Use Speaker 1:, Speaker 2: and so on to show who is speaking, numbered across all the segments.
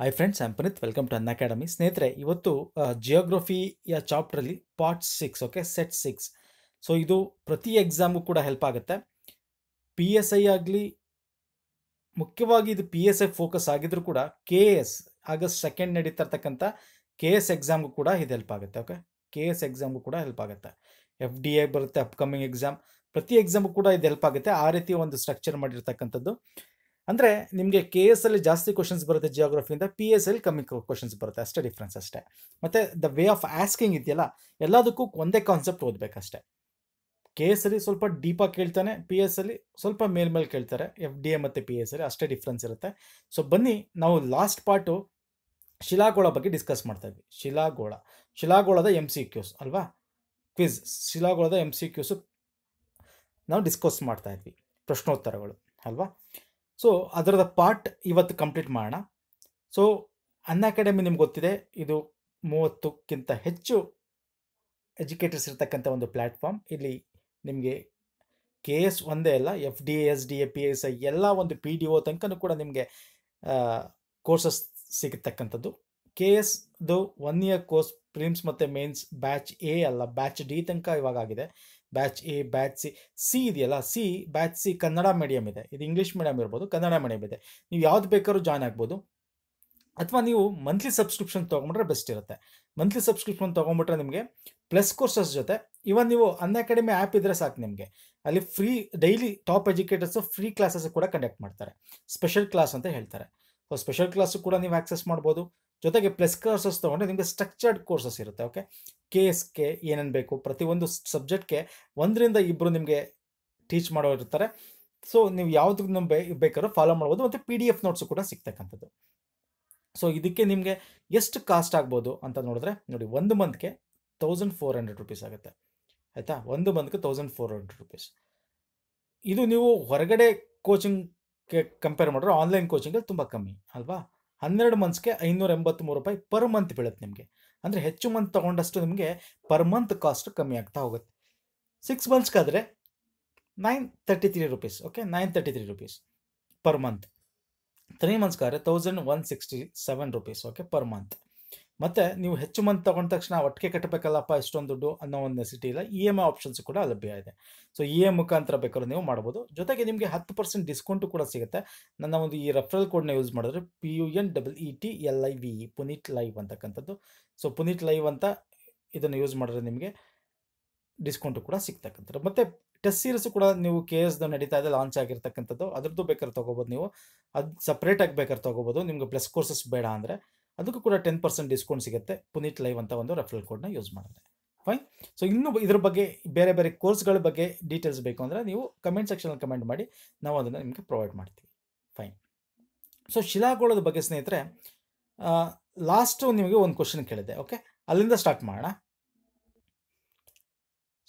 Speaker 1: hi friends am Puneeth welcome to Unacademy ಸ್ನೇಹಿತರೆ ಇವತ್ತು ಜಿಯೋಗ್ರಫಿಯ ಚಾಪ್ಟ್ರಲ್ಲಿ part six okay set six so ಇದು ಪ್ರತಿ ಎಕ್ಸಾಮು ಕೂಡ ಹೆಲ್ಪ್ ಆಗುತ್ತೆ ಪಿ ಎಸ್ ಐ ಆಗಲಿ ಮುಖ್ಯವಾಗಿ ಇದು ಪಿ ಎಸ್ ಐ ಫೋಕಸ್ ಆಗಿದ್ರು ಕೂಡ ಕೆ ಎಸ್ ಆಗಸ್ಟ್ ಸೆಕೆಂಡ್ ನಡೀತಾ ಇರ್ತಕ್ಕಂಥ ಕೆ ಎಸ್ ಎಕ್ಸಾಮ್ಗೂ ಕೂಡ ಇದು ಹೆಲ್ಪ್ ಆಗುತ್ತೆ ಓಕೆ ಕೆ ಎಸ್ ಎಕ್ಸಾಮ್ಗೂ ಕೂಡ ಹೆಲ್ಪ್ ಆಗುತ್ತೆ ಎಫ್ ಡಿ ಎ ಬರುತ್ತೆ ಅಪ್ಕಮಿಂಗ್ ಎಕ್ಸಾಮ್ ಪ್ರತಿ ಎಕ್ಸಾಮು ಕೂಡ ಇದು ಹೆಲ್ಪ್ ಆಗುತ್ತೆ ಆ ರೀತಿ ಒಂದು ಸ್ಟ್ರಕ್ಚರ್ ಮಾಡಿರ್ತಕ್ಕಂಥದ್ದು ಅಂದರೆ ನಿಮಗೆ ಕೆ ಎಸ್ ಅಲ್ಲಿ ಜಾಸ್ತಿ ಕ್ವಶನ್ಸ್ ಬರುತ್ತೆ ಜಿಯೋಗ್ರಫಿಯಿಂದ ಪಿ ಎಸ್ ಅಲ್ಲಿ ಕಮ್ಮಿ ಕ್ವಶನ್ಸ್ ಬರುತ್ತೆ ಅಷ್ಟೇ ಡಿಫ್ರೆನ್ಸ್ ಅಷ್ಟೇ ಮತ್ತು ದ ವೇ ಆಫ್ ಆಸ್ಕಿಂಗ್ ಇದೆಯಲ್ಲ ಎಲ್ಲದಕ್ಕೂ ಒಂದೇ ಕಾನ್ಸೆಪ್ಟ್ ಓದಬೇಕಷ್ಟೇ ಕೆ ಎಸ್ ಅಲ್ಲಿ ಸ್ವಲ್ಪ ಡೀಪಾಗಿ ಕೇಳ್ತಾನೆ ಪಿ ಎಸ್ ಅಲ್ಲಿ ಸ್ವಲ್ಪ ಮೇಲ್ಮೇಲೆ ಕೇಳ್ತಾರೆ ಎಫ್ ಡಿ ಎ ಮತ್ತು ಪಿ ಎಸ್ ಅಲ್ಲಿ ಅಷ್ಟೇ ಡಿಫ್ರೆನ್ಸ್ ಇರುತ್ತೆ ಸೊ ಬನ್ನಿ ನಾವು ಲಾಸ್ಟ್ ಪಾರ್ಟು ಶಿಲಾಗೋಳ ಬಗ್ಗೆ ಡಿಸ್ಕಸ್ ಮಾಡ್ತಾ ಇದ್ವಿ ಶಿಲಾಗೋಳ ಶಿಲಾಗೋಳದ ಎಮ್ ಸಿ ಕ್ಯೂಸ್ ಅಲ್ವಾ ಕ್ವಿಸ್ ಶಿಲಾಗೋಳದ ಎಮ್ ಸಿ ಕ್ಯೂಸು ನಾವು ಡಿಸ್ಕಸ್ ಮಾಡ್ತಾ ಇದ್ವಿ ಪ್ರಶ್ನೋತ್ತರಗಳು ಅಲ್ವಾ ಸೊ ಅದರದ ಪಾರ್ಟ್ ಇವತ್ತು ಕಂಪ್ಲೀಟ್ ಮಾಡೋಣ ಸೊ ಅನ್ನ ಅಕಾಡೆಮಿ ನಿಮ್ಗೆ ಗೊತ್ತಿದೆ ಇದು ಮೂವತ್ತಕ್ಕಿಂತ ಹೆಚ್ಚು ಎಜುಕೇಟರ್ಸ್ ಇರ್ತಕ್ಕಂಥ ಒಂದು ಪ್ಲ್ಯಾಟ್ಫಾರ್ಮ್ ಇಲ್ಲಿ ನಿಮಗೆ ಕೆ ಎಸ್ ಒಂದೇ ಅಲ್ಲ F D S D A P S I ಎಲ್ಲ ಒಂದು ಪಿ ಡಿ ಒ ತನಕನೂ ಕೂಡ ನಿಮಗೆ ಕೋರ್ಸಸ್ ಸಿಗತಕ್ಕಂಥದ್ದು ಕೆ ಎಸ್ದು ಒನ್ ಇಯರ್ ಕೋರ್ಸ್ ಪ್ರೀಮ್ಸ್ ಮತ್ತು ಮೇನ್ಸ್ ಬ್ಯಾಚ್ ಎ ಅಲ್ಲ ಬ್ಯಾಚ್ ಡಿ ತನಕ ಇವಾಗ ಆಗಿದೆ batch A batch C C ಇದೆಯಲ್ಲ C batch C Kannada medium ಇದೆ ಇದು ಇಂಗ್ಲೀಷ್ ಮೀಡಿಯಮ್ ಇರ್ಬೋದು ಕನ್ನಡ ಮೀಡಿಯಮ್ ಇದೆ ನೀವು ಯಾವ್ದು ಬೇಕಾದ್ರೂ ಜಾಯ್ನ್ ಆಗ್ಬೋದು ಅಥವಾ ನೀವು ಮಂತ್ಲಿ ಸಬ್ಸ್ಕ್ರಿಪ್ಷನ್ ತೊಗೊಂಡ್ರೆ ಬೆಸ್ಟ್ ಇರುತ್ತೆ ಮಂತ್ಲಿ ಸಬ್ಸ್ಕ್ರಿಪ್ಷನ್ ತೊಗೊಂಬಿಟ್ರೆ ನಿಮಗೆ ಪ್ಲಸ್ ಕೋರ್ಸಸ್ ಜೊತೆ ಇವನ್ ನೀವು ಅನ್ ಅಕಾಡೆಮಿ ಆ್ಯಪ್ ಇದ್ದರೆ ಸಾಕು ನಿಮಗೆ ಅಲ್ಲಿ free daily top educators free classes ಕೂಡ ಕಂಡಕ್ಟ್ ಮಾಡ್ತಾರೆ ಸ್ಪೆಷಲ್ ಕ್ಲಾಸ್ ಅಂತ ಹೇಳ್ತಾರೆ ಸೊ ಸ್ಪೆಷಲ್ ಕ್ಲಾಸು ಕೂಡ ನೀವು ಆ್ಯಕ್ಸಸ್ ಮಾಡ್ಬೋದು ಜೊತೆಗೆ ಪ್ಲಸ್ ಕೋರ್ಸಸ್ ತೊಗೊಂಡ್ರೆ ನಿಮಗೆ ಸ್ಟ್ರಕ್ಚರ್ಡ್ ಕೋರ್ಸಸ್ ಇರುತ್ತೆ ಓಕೆ ಕೇಸ್ಗೆ ಏನೇನು ಬೇಕು ಪ್ರತಿಯೊಂದು ಸಬ್ಜೆಕ್ಟ್ಗೆ ಒಂದರಿಂದ ಇಬ್ಬರು ನಿಮಗೆ ಟೀಚ್ ಮಾಡೋರಿರ್ತಾರೆ ಸೊ ನೀವು ಯಾವ್ದು ಬೇ ಬೇಕಾದ್ರೂ ಫಾಲೋ ಮಾಡ್ಬೋದು ಮತ್ತು ಪಿ ಡಿ ಎಫ್ ನೋಟ್ಸು ಕೂಡ ಸಿಗ್ತಕ್ಕಂಥದ್ದು ಸೊ ಇದಕ್ಕೆ ನಿಮಗೆ ಎಷ್ಟು ಕಾಸ್ಟ್ ಆಗ್ಬೋದು ಅಂತ ನೋಡಿದ್ರೆ ನೋಡಿ ಒಂದು ಮಂತ್ಗೆ ತೌಸಂಡ್ ಫೋರ್ ಹಂಡ್ರೆಡ್ ರುಪೀಸ್ ಆಗುತ್ತೆ ಆಯಿತಾ ಒಂದು ಮಂತ್ಗೆ ತೌಸಂಡ್ ಫೋರ್ ಹಂಡ್ರೆಡ್ ರುಪೀಸ್ ಇದು ನೀವು ಹೊರಗಡೆ ಕೋಚಿಂಗ್ಗೆ ಕಂಪೇರ್ ಮಾಡಿದ್ರೆ ಆನ್ಲೈನ್ ಕೋಚಿಂಗಲ್ಲಿ ತುಂಬ ಕಮ್ಮಿ ಅಲ್ವಾ ಹನ್ನೆರಡು ಮಂತ್ಸ್ಗೆ ಐನೂರ ಎಂಬತ್ತ್ಮೂರು ರೂಪಾಯಿ ಪರ್ ಮಂತ್ ಬೀಳುತ್ತೆ ನಿಮಗೆ ಅಂದರೆ ಹೆಚ್ಚು ಮಂತ್ ತೊಗೊಂಡಷ್ಟು ನಿಮಗೆ ಪರ್ ಮಂತ್ ಕಾಸ್ಟ್ ಕಮ್ಮಿ ಆಗ್ತಾ ಹೋಗುತ್ತೆ ಸಿಕ್ಸ್ ಮಂತ್ಸ್ಗಾದರೆ nine thirty three rupees okay nine thirty three rupees per month three ಮಂತ್ಸ್ಗಾದ್ರೆ thousand one sixty seven rupees okay per month ಮತ್ತು ನೀವು ಹೆಚ್ಚು ಮಂದಿ ತೊಗೊಂಡ ತಕ್ಷಣ ಒಟ್ಟಿಗೆ ಕಟ್ಟಬೇಕಲ್ಲಪ್ಪ ಎಷ್ಟೊಂದು ದುಡ್ಡು ಅನ್ನೋ ಒಂದು ನೆಸಿಟಿ ಇಲ್ಲ ಇ ಎಮ್ ಐ ಆಪ್ಷನ್ಸ್ ಕೂಡ ಲಭ್ಯ ಇದೆ ಸೊ ಇ ಎಮ್ ಮುಖಾಂತರ ಬೇಕಾದ್ರೆ ನೀವು ಮಾಡ್ಬೋದು ಜೊತೆಗೆ ನಿಮಗೆ ಹತ್ತು ಪರ್ಸೆಂಟ್ ಡಿಸ್ಕೌಂಟು ಕೂಡ ಸಿಗುತ್ತೆ ನನ್ನ ಒಂದು ಈ ರೆಫರಲ್ ಕೋಡ್ನ ಯೂಸ್ ಮಾಡಿದ್ರೆ P U N double E T L I V E Puneeth live ಅಂತಕ್ಕಂಥದ್ದು ಸೊ ಪುನೀತ್ ಲೈವ್ ಅಂತ ಇದನ್ನು ಯೂಸ್ ಮಾಡಿದ್ರೆ ನಿಮಗೆ ಡಿಸ್ಕೌಂಟು ಕೂಡ ಸಿಗ್ತಕ್ಕಂಥದ್ದು ಮತ್ತು ಟೆಸ್ಟ್ ಸೀರೀಸ್ ಕೂಡ ನೀವು ಕೆ ಎಸ್ದು ನಡೀತಾ ಇದೆ ಲಾಂಚ್ ಆಗಿರ್ತಕ್ಕಂಥದ್ದು ಅದ್ರದ್ದು ಬೇಕಾದ್ರೆ ತೊಗೋಬೋದು ನೀವು ಅದು ಸಪ್ರೇಟಾಗಿ ಬೇಕಾದ್ರೆ ತೊಗೋಬೋದು ನಿಮ್ಗೆ ಪ್ಲಸ್ ಕೋರ್ಸಸ್ ಬೇಡ ಅಂದರೆ ಅದಕ್ಕೂ ಕೂಡ ಟೆನ್ ಪರ್ಸೆಂಟ್ ಡಿಸ್ಕೌಂಟ್ ಸಿಗುತ್ತೆ ಪುನೀತ್ ಲೈವ್ ಅಂತ ಒಂದು ರೆಫರಲ್ ಕೋಡ್ನ ಯೂಸ್ ಮಾಡಿದ್ರೆ ಫೈನ್ ಸೊ ಇನ್ನೂ ಇದ್ರ ಬಗ್ಗೆ ಬೇರೆ ಬೇರೆ ಕೋರ್ಸ್ಗಳ ಬಗ್ಗೆ ಡೀಟೇಲ್ಸ್ ಬೇಕು ಅಂದರೆ ನೀವು ಕಮೆಂಟ್ ಸೆಕ್ಷನಲ್ಲಿ ಕಮೆಂಟ್ ಮಾಡಿ ನಾವು ಅದನ್ನು ನಿಮಗೆ ಪ್ರೊವೈಡ್ ಮಾಡ್ತೀವಿ ಫೈನ್ ಸೊ ಶಿಲಾಗೋಳದ ಬಗ್ಗೆ ಸ್ನೇಹಿತರೆ ಲಾಸ್ಟು ನಿಮಗೆ ಒಂದು ಕ್ವಶನ್ ಕೇಳಿದೆ ಓಕೆ ಅಲ್ಲಿಂದ ಸ್ಟಾರ್ಟ್ ಮಾಡೋಣ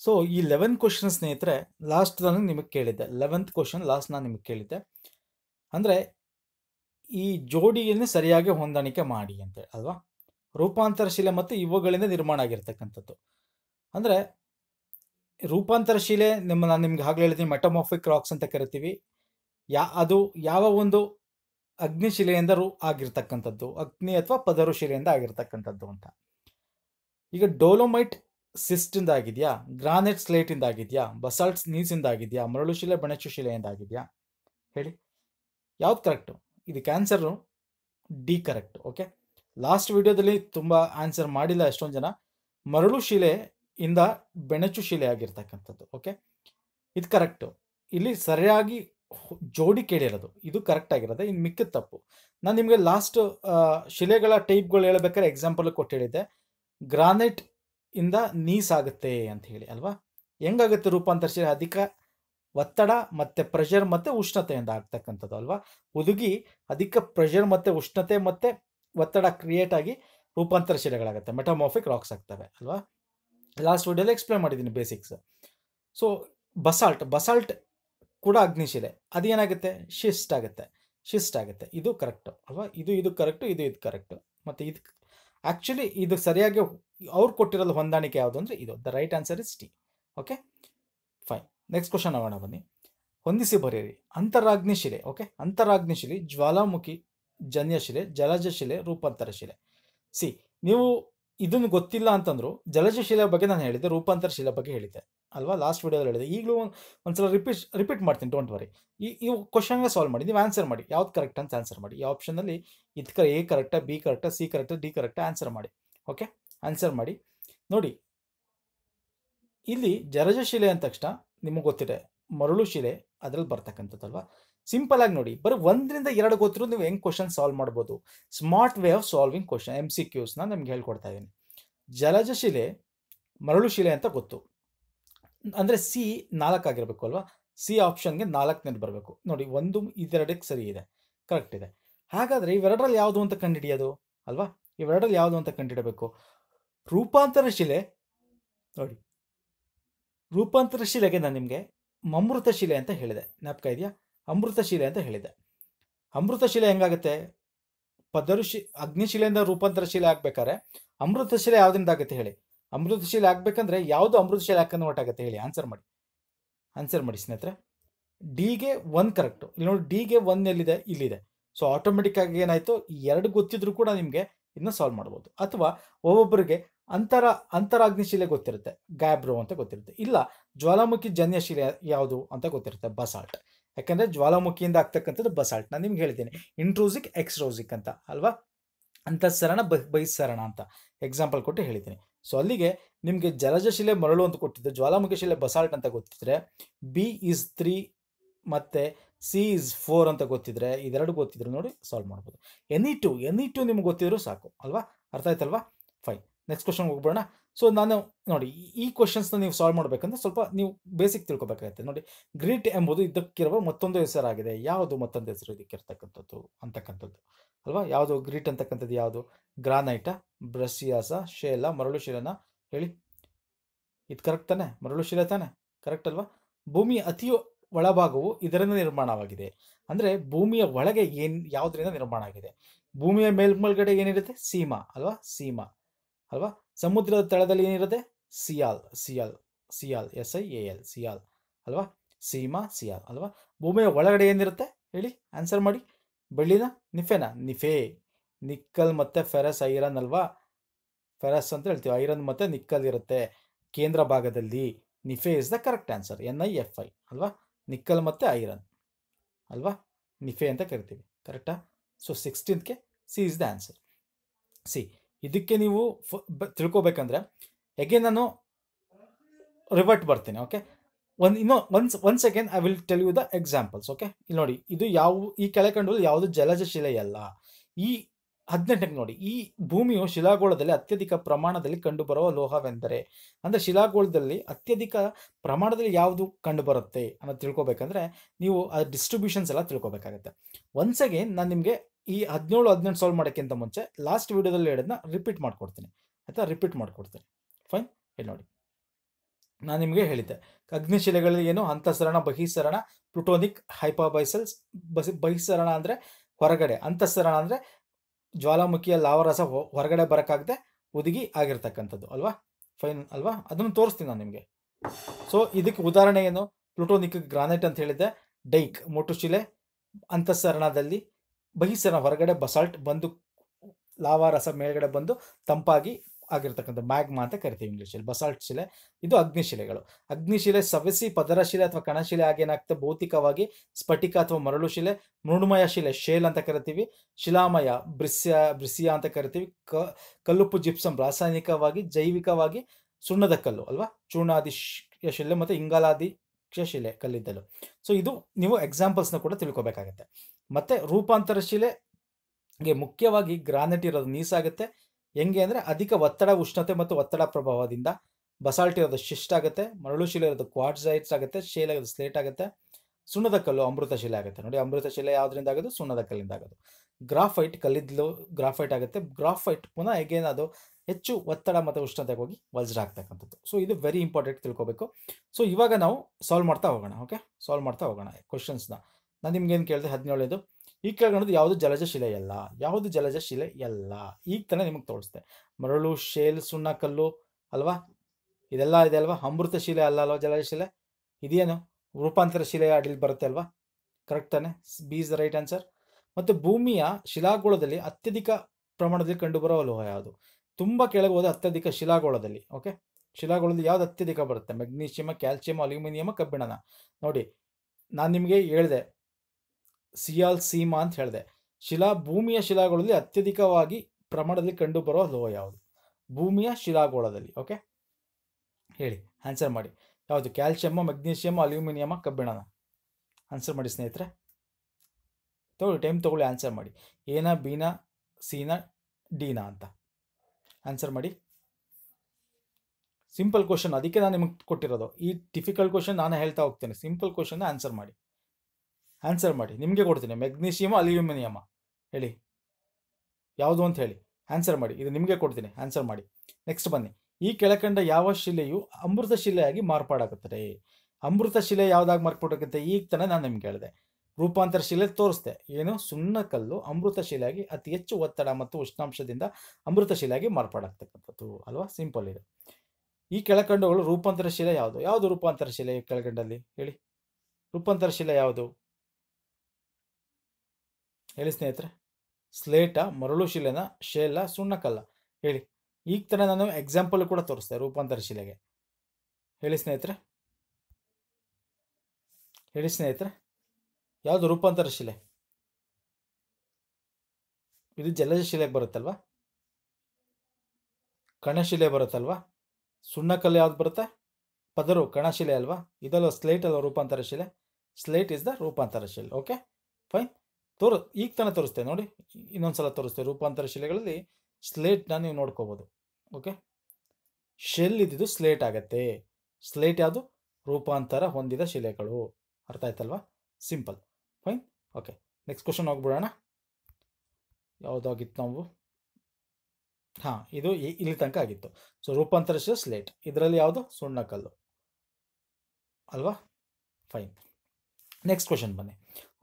Speaker 1: ಸೊ ಈ ಲೆವೆನ್ ಕ್ವಶನ್ ಸ್ನೇಹಿತರೆ ಲಾಸ್ಟ್ ನಾನು ನಿಮಗೆ ಕೇಳಿದ್ದೆ ಲೆವೆಂತ್ ಕ್ವಶನ್ ಲಾಸ್ಟ್ ನಾನು ನಿಮಗೆ ಕೇಳಿದ್ದೆ ಅಂದರೆ ಈ ಜೋಡಿಯನ್ನು ಸರಿಯಾಗಿ ಹೊಂದಾಣಿಕೆ ಮಾಡಿ ಅಂತ ಅಲ್ವಾ ಶಿಲೆ ಮತ್ತು ಇವುಗಳಿಂದ ನಿರ್ಮಾಣ ಆಗಿರ್ತಕ್ಕಂಥದ್ದು ಅಂದರೆ ಶಿಲೆ ನಿಮ್ಮ ನಾನು ನಿಮ್ಗೆ ಹಾಗೆ ಹೇಳ್ತೀನಿ ಮೆಟಮೋಫಿಕ್ ರಾಕ್ಸ್ ಅಂತ ಕರಿತೀವಿ ಯಾ ಅದು ಯಾವ ಒಂದು ಅಗ್ನಿಶಿಲೆಯಿಂದ ರೂ ಆಗಿರ್ತಕ್ಕಂಥದ್ದು ಅಗ್ನಿ ಅಥವಾ ಪದರು ಶಿಲೆಯಿಂದ ಆಗಿರ್ತಕ್ಕಂಥದ್ದು ಅಂತ ಈಗ ಡೋಲೋಮೈಟ್ ಸಿಸ್ಟಿಂದ ಆಗಿದೆಯಾ ಗ್ರಾನೈಟ್ ಸ್ಲೇಟಿಂದ ಆಗಿದೆಯಾ ಬಸಾಲ್ಟ್ಸ್ ನೀಸಿಂದ ಆಗಿದೆಯಾ ಮರಳು ಶಿಲೆ ಬಣಚು ಶಿಲೆಯಿಂದ ಆಗಿದೆಯಾ ಹೇಳಿ ಯಾವ್ದು ಕರೆಕ್ಟು ಇದಕ್ಕೆ answer D correct okay last ವಿಡಿಯೋದಲ್ಲಿ ತುಂಬ ಆನ್ಸರ್ ಮಾಡಿಲ್ಲ ಎಷ್ಟೊಂದು ಜನ ಮರಳು ಶಿಲೆ ಇಂದ ಬೆಣಚು ಶಿಲೆ ಆಗಿರ್ತಕ್ಕಂಥದ್ದು ಓಕೆ ಇದು ಕರೆಕ್ಟು ಇಲ್ಲಿ ಸರಿಯಾಗಿ ಜೋಡಿ ಕೇಳಿರೋದು ಇದು ಕರೆಕ್ಟ್ ಆಗಿರೋದು ಇನ್ನು ಮಿಕ್ಕಿದ ತಪ್ಪು ನಾನು ನಿಮಗೆ ಲಾಸ್ಟ್ ಶಿಲೆಗಳ ಟೈಪ್ಗಳು ಹೇಳಬೇಕಾದ್ರೆ ಎಕ್ಸಾಂಪಲ್ ಕೊಟ್ಟು ಹೇಳಿದ್ದೆ ಗ್ರಾನೈಟ್ ಇಂದ ನೀಸಾಗುತ್ತೆ ಅಂತ ಹೇಳಿ ಅಲ್ವಾ ಹೆಂಗಾಗುತ್ತೆ ರೂಪಾಂತರಿಸಿದ್ರೆ ಅಧಿಕ ಒತ್ತಡ ಮತ್ತು ಪ್ರೆಷರ್ ಮತ್ತು ಉಷ್ಣತೆಯಿಂದ ಆಗ್ತಕ್ಕಂಥದ್ದು ಅಲ್ವಾ ಹುದುಗಿ ಅಧಿಕ ಪ್ರೆಷರ್ ಮತ್ತು ಉಷ್ಣತೆ ಮತ್ತು ಒತ್ತಡ ಕ್ರಿಯೇಟ್ ಆಗಿ ರೂಪಾಂತರ ಶಿಲೆಗಳಾಗುತ್ತೆ ಮೆಟಮೋಫಿಕ್ ರಾಕ್ಸ್ ಆಗ್ತವೆ ಅಲ್ವಾ ಲಾಸ್ಟ್ ವಿಡಿಯೋಲಿ ಎಕ್ಸ್ಪ್ಲೇನ್ ಮಾಡಿದ್ದೀನಿ ಬೇಸಿಕ್ಸ್ ಸೊ ಬಸಾಲ್ಟ್ ಬಸಾಲ್ಟ್ ಕೂಡ ಅಗ್ನಿಶಿಲೆ ಅದೇನಾಗುತ್ತೆ ಶಿಸ್ಟ್ ಆಗುತ್ತೆ ಶಿಸ್ಟ್ ಆಗುತ್ತೆ ಇದು ಕರೆಕ್ಟು ಅಲ್ವಾ ಇದು ಇದು ಕರೆಕ್ಟು ಇದು ಇದು ಕರೆಕ್ಟು ಮತ್ತು ಇದು ಆ್ಯಕ್ಚುಲಿ ಇದು ಸರಿಯಾಗಿ ಅವ್ರು ಕೊಟ್ಟಿರೋದು ಹೊಂದಾಣಿಕೆ ಯಾವುದು ಅಂದರೆ ಇದು the right answer is T okay fine next question ಆಗೋಣ ಬನ್ನಿ ಹೊಂದಿಸಿ ಬರೆಯಿರಿ ಅಂತರಾಗ್ನಿ ಶಿಲೆ ಓಕೆ ಅಂತರಾಗ್ನಿ ಶಿಲೆ ಜ್ವಾಲಾಮುಖಿ ಜನ್ಯಶಿಲೆ ಜಲಜ ಶಿಲೆ ರೂಪಾಂತರ ಶಿಲೆ ಸಿ ನೀವು ಇದನ್ನು ಗೊತ್ತಿಲ್ಲ ಅಂತಂದ್ರು ಜಲಜ ಶಿಲೆ ಬಗ್ಗೆ ನಾನು ಹೇಳಿದ್ದೆ ರೂಪಾಂತರ ಶಿಲೆ ಬಗ್ಗೆ ಹೇಳಿದ್ದೆ ಅಲ್ವಾ ಲಾಸ್ಟ್ ವಿಡಿಯೋದಲ್ಲಿ ಹೇಳಿದೆ ಈಗಲೂ ಒಂದ್ಸಲ ರಿಪೀಟ್ ರಿಪೀಟ್ ಮಾಡ್ತೀನಿ ಡೋಂಟ್ ವರಿ ಈ ಕ್ವಶನ್ಗೆ ಸಾಲ್ವ್ ಮಾಡಿ ನೀವು ಆನ್ಸರ್ ಮಾಡಿ ಯಾವ್ದು ಕರೆಕ್ಟ್ ಅಂತ ಆನ್ಸರ್ ಮಾಡಿ ಈ ಆಪ್ಷನಲ್ಲಿ ಇದಕ್ಕೆ ಎ ಕರೆಕ್ಟಾ ಬಿ ಕರೆಕ್ಟಾ ಸಿ ಕರೆಕ್ಟಾ ಡಿ ಕರೆಕ್ಟಾ ಆನ್ಸರ್ ಮಾಡಿ ಓಕೆ ಆನ್ಸರ್ ಮಾಡಿ ನೋಡಿ ಇಲ್ಲಿ ಜಲಜ ಶಿಲೆ ಅಂದ ತಕ್ಷಣ ನಿಮಗೆ ಗೊತ್ತಿದೆ ಮರಳು ಶಿಲೆ ಅದ್ರಲ್ಲಿ ಬರ್ತಕ್ಕಂಥದ್ದಲ್ವಾ ಸಿಂಪಲ್ ಆಗಿ ನೋಡಿ ಬರೀ ಒಂದರಿಂದ ಎರಡು ಗೊತ್ತಿರು ನೀವು ಹೆಂಗ್ ಕ್ವಶನ್ ಸಾಲ್ವ್ ಮಾಡ್ಬೋದು smart way of solving question M C ಕ್ಯೂಸ್ನ ನಿಮ್ಗೆ ಹೇಳ್ಕೊಡ್ತಾ ಇದ್ದೀನಿ ಜಲಜ ಶಿಲೆ ಮರಳು ಶಿಲೆ ಅಂತ ಗೊತ್ತು ಅಂದರೆ ಸಿ ನಾಲ್ಕಾಗಿರಬೇಕು ಅಲ್ವಾ ಸಿ ಆಪ್ಷನ್ಗೆ ನಾಲ್ಕನೇದು ಬರಬೇಕು ನೋಡಿ ಒಂದು ಇದೆರಡಕ್ಕೆ ಸರಿ ಇದೆ ಕರೆಕ್ಟ್ ಇದೆ ಹಾಗಾದರೆ ಇವೆರಡರಲ್ಲಿ ಯಾವುದು ಅಂತ ಕಂಡುಹಿಡಿಯೋದು ಅಲ್ವಾ ಇವೆರಡರಲ್ಲಿ ಯಾವುದು ಅಂತ ಕಂಡುಹಿಡಬೇಕು ರೂಪಾಂತರ ಶಿಲೆ ನೋಡಿ ರೂಪಾಂತರ ಶಿಲೆಗೆ ನಾನು ನಿಮಗೆ ಅಮೃತ ಶಿಲೆ ಅಂತ ಹೇಳಿದೆ ಜ್ಞಾಪಕ ಇದೆಯಾ ಅಮೃತ ಶಿಲೆ ಅಂತ ಹೇಳಿದೆ ಅಮೃತ ಶಿಲೆ ಹೆಂಗಾಗುತ್ತೆ ಪದರುಶಿ ಅಗ್ನಿಶಿಲೆಯಿಂದ ರೂಪಾಂತರ ಶಿಲೆ ಆಗ್ಬೇಕಾದ್ರೆ ಅಮೃತ ಶಿಲೆ ಯಾವ್ದ್ರಿಂದ ಆಗುತ್ತೆ ಹೇಳಿ ಅಮೃತ ಶಿಲೆ ಆಗ್ಬೇಕಂದ್ರೆ ಯಾವುದು ಅಮೃತ ಶಿಲೆ ಕನ್ವರ್ಟ್ ಆಗುತ್ತೆ ಹೇಳಿ ಆನ್ಸರ್ ಮಾಡಿ ಆನ್ಸರ್ ಮಾಡಿ ಸ್ನೇಹಿತರೆ ಡಿ ಗೆ ಒನ್ ಕರೆಕ್ಟ್ ಇಲ್ಲಿ ನೋಡಿ ಗೆ ಒನ್ ಎಲ್ಲಿದೆ ಇಲ್ಲಿದೆ ಸೊ ಆಟೋಮೆಟಿಕ್ ಆಗಿ ಏನಾಯ್ತು ಎರಡು ಗೊತ್ತಿದ್ರು ಕೂಡ ನಿಮಗೆ ಇನ್ನು ಸಾಲ್ವ್ ಮಾಡ್ಬೋದು ಅಥವಾ ಒಬ್ಬೊಬ್ಬರಿಗೆ ಅಂತರ ಅಂತರಾಗ್ನಿಶಿಲೆ ಗೊತ್ತಿರುತ್ತೆ ಗ್ಯಾಬ್ರೋ ಅಂತ ಗೊತ್ತಿರುತ್ತೆ ಇಲ್ಲ ಜ್ವಾಲಾಮುಖಿ ಶಿಲೆ ಯಾವುದು ಅಂತ ಗೊತ್ತಿರುತ್ತೆ ಬಸಾಲ್ಟ್ ಯಾಕಂದ್ರೆ ಜ್ವಾಲಾಮುಖಿಯಿಂದ ಆಗ್ತಕ್ಕಂಥದ್ದು ಬಸಾಲ್ಟ್ ನಾನು ನಿಮ್ಗೆ ಹೇಳ್ತೀನಿ ಇಂಟ್ರೋಸಿಕ್ ಎಕ್ಸ್ಟ್ರೋಸಿಕ್ ಅಂತ ಅಲ್ವಾ ಅಂತಃಸರಣ ಬ ಬಹಿಸ್ಸರಣ ಅಂತ ಎಕ್ಸಾಂಪಲ್ ಕೊಟ್ಟು ಹೇಳ್ತೀನಿ ಸೊ ಅಲ್ಲಿಗೆ ನಿಮಗೆ ಜಲಜ ಶಿಲೆ ಮರಳು ಅಂತ ಕೊಟ್ಟಿದ್ದು ಜ್ವಾಲಾಮುಖಿ ಶಿಲೆ ಬಸಾಲ್ಟ್ ಅಂತ ಗೊತ್ತಿದ್ರೆ ಬಿ ಇಸ್ ತ್ರೀ ಮತ್ತೆ ಸಿ ಇಸ್ ಫೋರ್ ಅಂತ ಗೊತ್ತಿದ್ರೆ ಇದೆರಡು ಗೊತ್ತಿದ್ರು ನೋಡಿ ಸಾಲ್ವ್ ಮಾಡ್ಬೋದು ಎನಿ ಟು ಎನಿ ಟು ನಿಮ್ಗೆ ಗೊತ್ತಿದ್ರು ಸಾಕು ಅಲ್ವಾ ಅರ್ಥ ಆಯ್ತಲ್ವಾ ಫೈನ್ ನೆಕ್ಸ್ಟ್ ಕ್ವಶನ್ ಹೋಗ್ಬೋಣ ಸೊ ನಾನು ನೋಡಿ ಈ ಕ್ವಶನ್ಸ್ನ ನೀವು ಸಾಲ್ವ್ ಮಾಡಬೇಕಂದ್ರೆ ಸ್ವಲ್ಪ ನೀವು ಬೇಸಿಕ್ ತಿಳ್ಕೊಬೇಕಾಗುತ್ತೆ ನೋಡಿ ಗ್ರೀಟ್ ಎಂಬುದು ಇದಕ್ಕಿರುವ ಮತ್ತೊಂದು ಹೆಸರಾಗಿದೆ ಯಾವುದು ಮತ್ತೊಂದು ಹೆಸರು ಇದಕ್ಕಿರ್ತಕ್ಕಂಥದ್ದು ಅಂತಕ್ಕಂಥದ್ದು ಅಲ್ವಾ ಯಾವುದು ಗ್ರೀಟ್ ಅಂತಕ್ಕಂಥದ್ದು ಯಾವುದು ಗ್ರಾನೈಟ ಬ್ರಸಿಯಾಸ ಶೇಲ ಮರಳು ಶೀಲನ ಹೇಳಿ ಇದು ಕರೆಕ್ಟ್ ತಾನೆ ಮರಳು ಶಿಲೆ ತಾನೆ ಕರೆಕ್ಟ್ ಅಲ್ವಾ ಭೂಮಿಯ ಅತಿ ಒಳಭಾಗವು ಇದರಿಂದ ನಿರ್ಮಾಣವಾಗಿದೆ ಅಂದರೆ ಭೂಮಿಯ ಒಳಗೆ ಏನು ಯಾವುದರಿಂದ ನಿರ್ಮಾಣ ಆಗಿದೆ ಭೂಮಿಯ ಮೇಲ್ಮೇಲ್ಗಡೆ ಏನಿರುತ್ತೆ ಸೀಮಾ ಅಲ್ವಾ ಸೀಮಾ ಅಲ್ವಾ ಸಮುದ್ರದ ತಳದಲ್ಲಿ ಏನಿರುತ್ತೆ sial sial sial S I A L sial ಅಲ್ವಾ ಸೀಮಾ ಸಿಯಾಲ್ ಅಲ್ವಾ ಭೂಮಿಯ ಒಳಗಡೆ ಏನಿರುತ್ತೆ ಹೇಳಿ ಆನ್ಸರ್ ಮಾಡಿ ಬೆಳ್ಳಿನ ನಿಫೆನ ನಿಫೆ ನಿಕ್ಕಲ್ ಮತ್ತು ಫೆರಸ್ ಐರನ್ ಅಲ್ವಾ ಫೆರಸ್ ಅಂತ ಹೇಳ್ತೀವಿ ಐರನ್ ಮತ್ತು ನಿಕ್ಕಲ್ ಇರುತ್ತೆ ಕೇಂದ್ರ ಭಾಗದಲ್ಲಿ nife is the correct answer N I F I ಅಲ್ವಾ ನಿಕ್ಕಲ್ ಮತ್ತು ಐರನ್ ಅಲ್ವಾ ನಿಫೆ ಅಂತ ಕರಿತೀವಿ ಕರೆಕ್ಟಾ ಸೊ ಸಿಕ್ಸ್ಟೀನ್ತ್ಗೆ C is the answer C ಇದಕ್ಕೆ ನೀವು ತಿಳ್ಕೊಬೇಕಂದ್ರೆ ಎಗೇನ್ ನಾನು ರಿವರ್ಟ್ ಬರ್ತೀನಿ ಓಕೆ ಒನ್ ಇನ್ನೂ once once again I will tell you the examples okay ಇಲ್ಲಿ ನೋಡಿ ಇದು ಯಾವ ಈ ಕೆಳಕಂಡು ಯಾವುದು ಜಲಜ ಶಿಲೆಯಲ್ಲ ಈ ಹದಿನೆಂಟಕ್ಕೆ ನೋಡಿ ಈ ಭೂಮಿಯು ಶಿಲಾಗೋಳದಲ್ಲಿ ಅತ್ಯಧಿಕ ಪ್ರಮಾಣದಲ್ಲಿ ಕಂಡುಬರುವ ಲೋಹವೆಂದರೆ ಅಂದರೆ ಶಿಲಾಗೋಳದಲ್ಲಿ ಅತ್ಯಧಿಕ ಪ್ರಮಾಣದಲ್ಲಿ ಯಾವುದು ಕಂಡುಬರುತ್ತೆ ಅನ್ನೋದು ತಿಳ್ಕೊಬೇಕಂದ್ರೆ ನೀವು ಆ ಡಿಸ್ಟ್ರಿಬ್ಯೂಷನ್ಸ್ ಎಲ್ಲ ತಿಳ್ಕೊಬೇಕಾಗತ್ತೆ ಒನ್ಸ್ ಅಗೇನ್ ನಾನು ನಿಮಗೆ ಈ ಹದಿನೇಳು ಹದಿನೆಂಟು ಸಾಲ್ವ್ ಮಾಡೋಕ್ಕಿಂತ ಮುಂಚೆ ಲಾಸ್ಟ್ ವೀಡಿಯೋದಲ್ಲಿ ಹೇಳೋದನ್ನ ರಿಪೀಟ್ ಮಾಡ್ಕೊಡ್ತೀನಿ ಆಯಿತಾ ರಿಪೀಟ್ ಮಾಡಿಕೊಡ್ತೀನಿ ಫೈನ್ ಇಲ್ಲಿ ನೋಡಿ ನಾನು ನಿಮಗೆ ಹೇಳಿದ್ದೆ ಅಗ್ನಿಶಿಲೆಗಳಲ್ಲಿ ಏನು ಅಂತಸರಣ ಬಹಿಸರಣ ಪ್ಲುಟೋನಿಕ್ ಹೈಪಾಬೈಸಲ್ಸ್ ಬಸಿ ಬಹಿಸರಣ ಅಂದರೆ ಹೊರಗಡೆ ಅಂತಃಸರಣ ಅಂದರೆ ಜ್ವಾಲಾಮುಖಿಯ ಲಾವರಸ ಹೊರಗಡೆ ಬರೋಕ್ಕಾಗದೆ ಒದಗಿ ಆಗಿರ್ತಕ್ಕಂಥದ್ದು ಅಲ್ವಾ ಫೈನ್ ಅಲ್ವಾ ಅದನ್ನು ತೋರಿಸ್ತೀನಿ ನಾನು ನಿಮಗೆ ಸೊ ಇದಕ್ಕೆ ಉದಾಹರಣೆ ಏನು ಪ್ಲುಟೋನಿಕ್ ಗ್ರಾನೈಟ್ ಅಂತ ಹೇಳಿದ್ದೆ ಡೈಕ್ ಮೊಟುಶಿಲೆ ಅಂತಃಸರಣದಲ್ಲಿ ಬಹಿಸನ ಹೊರಗಡೆ ಬಸಾಲ್ಟ್ ಬಂದು ಲಾವಾ ರಸ ಮೇಲ್ಗಡೆ ಬಂದು ತಂಪಾಗಿ ಆಗಿರ್ತಕ್ಕಂಥ ಮ್ಯಾಗ್ಮಾ ಅಂತ ಕರಿತೀವಿ ಇಂಗ್ಲೀಷಲ್ಲಿ ಬಸಾಲ್ಟ್ ಶಿಲೆ ಇದು ಅಗ್ನಿಶಿಲೆಗಳು ಅಗ್ನಿಶಿಲೆ ಸವಸಿ ಪದರಶಿಲೆ ಅಥವಾ ಕಣಶಿಲೆ ಆಗೇನಾಗ್ತದೆ ಭೌತಿಕವಾಗಿ ಸ್ಫಟಿಕ ಅಥವಾ ಮರಳು ಶಿಲೆ ಮೃಣ್ಮಯ ಶಿಲೆ ಶೇಲ್ ಅಂತ ಕರಿತೀವಿ ಶಿಲಾಮಯ ಬ್ರಿಸ್ಯ ಬ್ರಿಸಿಯಾ ಅಂತ ಕರಿತೀವಿ ಕ ಕಲ್ಲುಪ್ಪು ಜಿಪ್ಸಮ್ ರಾಸಾಯನಿಕವಾಗಿ ಜೈವಿಕವಾಗಿ ಸುಣ್ಣದ ಕಲ್ಲು ಅಲ್ವಾ ಚೂರ್ಣಾದಿ ಶಿಲೆ ಮತ್ತು ಇಂಗಾಲಾದಿ ಶಿಲೆ ಕಲ್ಲಿದ್ದಲು ಸೊ ಇದು ನೀವು ಎಕ್ಸಾಂಪಲ್ಸ್ನ ಕೂಡ ತಿಳ್ಕೊಬೇಕಾಗತ್ತೆ ಮತ್ತು ರೂಪಾಂತರ ಶಿಲೆಗೆ ಮುಖ್ಯವಾಗಿ ಗ್ರಾನೈಟ್ ಇರೋದು ನೀಸಾಗುತ್ತೆ ಹೆಂಗೆ ಅಂದರೆ ಅಧಿಕ ಒತ್ತಡ ಉಷ್ಣತೆ ಮತ್ತು ಒತ್ತಡ ಪ್ರಭಾವದಿಂದ ಬಸಾಲ್ಟ್ ಇರೋದು ಶಿಸ್ಟ್ ಆಗುತ್ತೆ ಮರಳು ಶಿಲೆ ಇರೋದು ಕ್ವಾಟ್ಸೈಟ್ಸ್ ಆಗುತ್ತೆ ಶೇಲೆ ಇರೋದು ಸ್ಲೇಟ್ ಆಗುತ್ತೆ ಸುಣ್ಣದ ಕಲ್ಲು ಅಮೃತ ಶಿಲೆ ಆಗುತ್ತೆ ನೋಡಿ ಅಮೃತ ಶಿಲೆ ಯಾವುದರಿಂದ ಆಗೋದು ಸುಣ್ಣದ ಕಲ್ಲಿಂದ ಆಗೋದು ಗ್ರಾಫೈಟ್ ಕಲ್ಲಿದ್ದಲು ಗ್ರಾಫೈಟ್ ಆಗುತ್ತೆ ಗ್ರಾಫೈಟ್ ಪುನಃ ಹೇಗೇನು ಅದು ಹೆಚ್ಚು ಒತ್ತಡ ಮತ್ತು ಉಷ್ಣತೆಗೆ ಹೋಗಿ ವಜ್ರ ಆಗ್ತಕ್ಕಂಥದ್ದು ಸೊ ಇದು ವೆರಿ ಇಂಪಾರ್ಟೆಂಟ್ ತಿಳ್ಕೊಬೇಕು ಸೊ ಇವಾಗ ನಾವು ಸಾಲ್ವ್ ಮಾಡ್ತಾ ಹೋಗೋಣ ಓಕೆ ಸಾಲ್ವ್ ಮಾಡ್ತಾ ಹೋಗೋಣ ಕ್ವಶನ್ಸ್ನ ನಾನು ನಿಮ್ಗೇನು ಕೇಳಿದೆ ಹದಿನೇಳೇದು ಈಗ ಕೆಳಗಣದು ಯಾವುದು ಜಲಜ ಶಿಲೆ ಶಿಲೆಯಲ್ಲ ಯಾವುದು ಜಲಜ ಶಿಲೆ ಎಲ್ಲ ಈಗ ತಾನೆ ನಿಮಗೆ ತೋರಿಸ್ದೆ ಮರಳು ಶೇಲ್ ಕಲ್ಲು ಅಲ್ವಾ ಇದೆಲ್ಲ ಇದೆ ಅಲ್ವಾ ಅಮೃತ ಶಿಲೆ ಅಲ್ಲ ಅಲ್ವಾ ಜಲಜ ಶಿಲೆ ಇದೇನು ರೂಪಾಂತರ ಶಿಲೆ ಅಡಿಲಿ ಬರುತ್ತೆ ಅಲ್ವಾ ಕರೆಕ್ಟ್ ತಾನೆ B is the right answer ಮತ್ತು ಭೂಮಿಯ ಶಿಲಾಗೋಳದಲ್ಲಿ ಅತ್ಯಧಿಕ ಪ್ರಮಾಣದಲ್ಲಿ ಕಂಡುಬರೋ ಲೋಹ ಯಾವುದು ತುಂಬ ಕೆಳಗೆ ಹೋದ ಅತ್ಯಧಿಕ ಶಿಲಾಗೋಳದಲ್ಲಿ ಓಕೆ ಶಿಲಾಗೋಳದಲ್ಲಿ ಯಾವ್ದು ಅತ್ಯಧಿಕ ಬರುತ್ತೆ ಮೆಗ್ನೀಷಿಯಮ ಕ್ಯಾಲ್ಸಿಯಂ ಅಲ್ಯೂಮಿನಿಯಮ ಕಬ್ಬಿಣನ ನೋಡಿ ನಾನು ನಿಮಗೆ ಹೇಳಿದೆ ಸಿಯಾಲ್ ಸೀಮಾ ಅಂತ ಹೇಳಿದೆ ಶಿಲಾ ಭೂಮಿಯ ಶಿಲಾಗೋಳದಲ್ಲಿ ಅತ್ಯಧಿಕವಾಗಿ ಪ್ರಮಾಣದಲ್ಲಿ ಕಂಡುಬರುವ ಲೋಹ ಯಾವುದು ಭೂಮಿಯ ಶಿಲಾಗೋಳದಲ್ಲಿ ಓಕೆ ಹೇಳಿ ಆನ್ಸರ್ ಮಾಡಿ ಯಾವುದು ಕ್ಯಾಲ್ಶಿಯಮ್ಮ ಮೆಗ್ನೀಷಿಯಮ್ ಅಲ್ಯೂಮಿನಿಯಮ ಕಬ್ಬಿಣನ ಆನ್ಸರ್ ಮಾಡಿ ಸ್ನೇಹಿತರೆ ತಗೊಳ್ಳಿ ಟೈಮ್ ತೊಗೊಳ್ಳಿ ಆನ್ಸರ್ ಮಾಡಿ ಏನ ಬೀನಾ ಸೀನ ಡಿನ ಅಂತ ಆನ್ಸರ್ ಮಾಡಿ ಸಿಂಪಲ್ ಕ್ವಶನ್ ಅದಕ್ಕೆ ನಾನು ನಿಮಗೆ ಕೊಟ್ಟಿರೋದು ಈ ಡಿಫಿಕಲ್ಟ್ ಕ್ವಶನ್ ನಾನು ಹೇಳ್ತಾ ಹೋಗ್ತೇನೆ ಸಿಂಪಲ್ ಕ್ವಶನ್ ಆನ್ಸರ್ ಮಾಡಿ ಆನ್ಸರ್ ಮಾಡಿ ನಿಮಗೆ ಕೊಡ್ತೀನಿ ಮೆಗ್ನೀಷಿಯಮ ಅಲ್ಯೂಮಿನಿಯಮ ಹೇಳಿ ಯಾವುದು ಅಂತ ಹೇಳಿ ಆನ್ಸರ್ ಮಾಡಿ ಇದು ನಿಮಗೆ ಕೊಡ್ತೀನಿ ಆನ್ಸರ್ ಮಾಡಿ ನೆಕ್ಸ್ಟ್ ಬನ್ನಿ ಈ ಕೆಳಕಂಡ ಯಾವ ಶಿಲೆಯು ಅಮೃತ ಶಿಲೆಯಾಗಿ ಮಾರ್ಪಾಡಾಗುತ್ತದೆ ಅಮೃತ ಶಿಲೆ ಯಾವ್ದಾಗಿ ಮಾರ್ಪಾಡಕ್ಕಂತೆ ಈಗ ತನ ನಾನು ನಿಮ್ಗೆ ಹೇಳಿದೆ ರೂಪಾಂತರ ಶಿಲೆ ತೋರಿಸ್ದೆ ಏನು ಕಲ್ಲು ಅಮೃತ ಶಿಲೆಯಾಗಿ ಅತಿ ಹೆಚ್ಚು ಒತ್ತಡ ಮತ್ತು ಉಷ್ಣಾಂಶದಿಂದ ಅಮೃತ ಶಿಲೆಯಾಗಿ ಮಾರ್ಪಾಡಾಗ್ತಕ್ಕಂಥದ್ದು ಅಲ್ವಾ ಸಿಂಪಲ್ ಇದೆ ಈ ಕೆಳಕಂಡಗಳು ರೂಪಾಂತರ ಶಿಲೆ ಯಾವುದು ಯಾವುದು ರೂಪಾಂತರ ಶಿಲೆ ಕೆಳಕಂಡಲ್ಲಿ ಹೇಳಿ ರೂಪಾಂತರ ಶಿಲೆ ಯಾವುದು ಹೇಳಿ ಸ್ನೇಹಿತರೆ ಸ್ಲೇಟ ಮರಳು ಶಿಲೆನ ಶೇಲ ಸುಣ್ಣಕಲ್ಲ ಹೇಳಿ ಈಗ ಥರ ನಾನು ಎಕ್ಸಾಂಪಲ್ ಕೂಡ ತೋರಿಸ್ತೆ ರೂಪಾಂತರ ಶಿಲೆಗೆ ಹೇಳಿ ಸ್ನೇಹಿತರೆ ಹೇಳಿ ಸ್ನೇಹಿತರೆ ಯಾವುದು ರೂಪಾಂತರ ಶಿಲೆ ಇದು ಜಲಜ ಶಿಲೆಗೆ ಬರುತ್ತಲ್ವಾ ಕಣಶಿಲೆ ಬರುತ್ತಲ್ವಾ ಸುಣ್ಣಕಲ್ಲು ಯಾವ್ದು ಬರುತ್ತೆ ಪದರು ಕಣಶಿಲೆ ಅಲ್ವಾ ಇದೆಲ್ಲ ಸ್ಲೇಟ್ ಅಲ್ವಾ ರೂಪಾಂತರ ಶಿಲೆ ಸ್ಲೇಟ್ ಇಸ್ ದ ರೂಪಾಂತರ ಶಿಲೆ ಓಕೆ ಫೈನ್ ತೋರು ಈಗ ತಾನೇ ತೋರಿಸ್ತೇವೆ ನೋಡಿ ಇನ್ನೊಂದ್ಸಲ ತೋರಿಸ್ತೇವೆ ರೂಪಾಂತರ ಶಿಲೆಗಳಲ್ಲಿ ಸ್ಲೇಟ್ನ ನೀವು ನೋಡ್ಕೋಬೋದು ಓಕೆ ಶೆಲ್ ಇದ್ದಿದ್ದು ಸ್ಲೇಟ್ ಆಗತ್ತೆ ಸ್ಲೇಟ್ ಯಾವುದು ರೂಪಾಂತರ ಹೊಂದಿದ ಶಿಲೆಗಳು ಅರ್ಥ ಆಯ್ತಲ್ವಾ simple fine okay next question ಹೋಗ್ಬಿಡೋಣ ಯಾವುದಾಗಿತ್ತು ನಾವು ಹಾಂ ಇದು ಇಲ್ಲಿ ತನಕ ಆಗಿತ್ತು ಸೊ ರೂಪಾಂತರ ಶಿಲೆ ಸ್ಲೇಟ್ ಇದರಲ್ಲಿ ಯಾವುದು ಸುಣ್ಣಕಲ್ಲು ಅಲ್ವಾ ಫೈನ್ ನೆಕ್ಸ್ಟ್ ಕ್ವಶನ್ ಬನ್ನಿ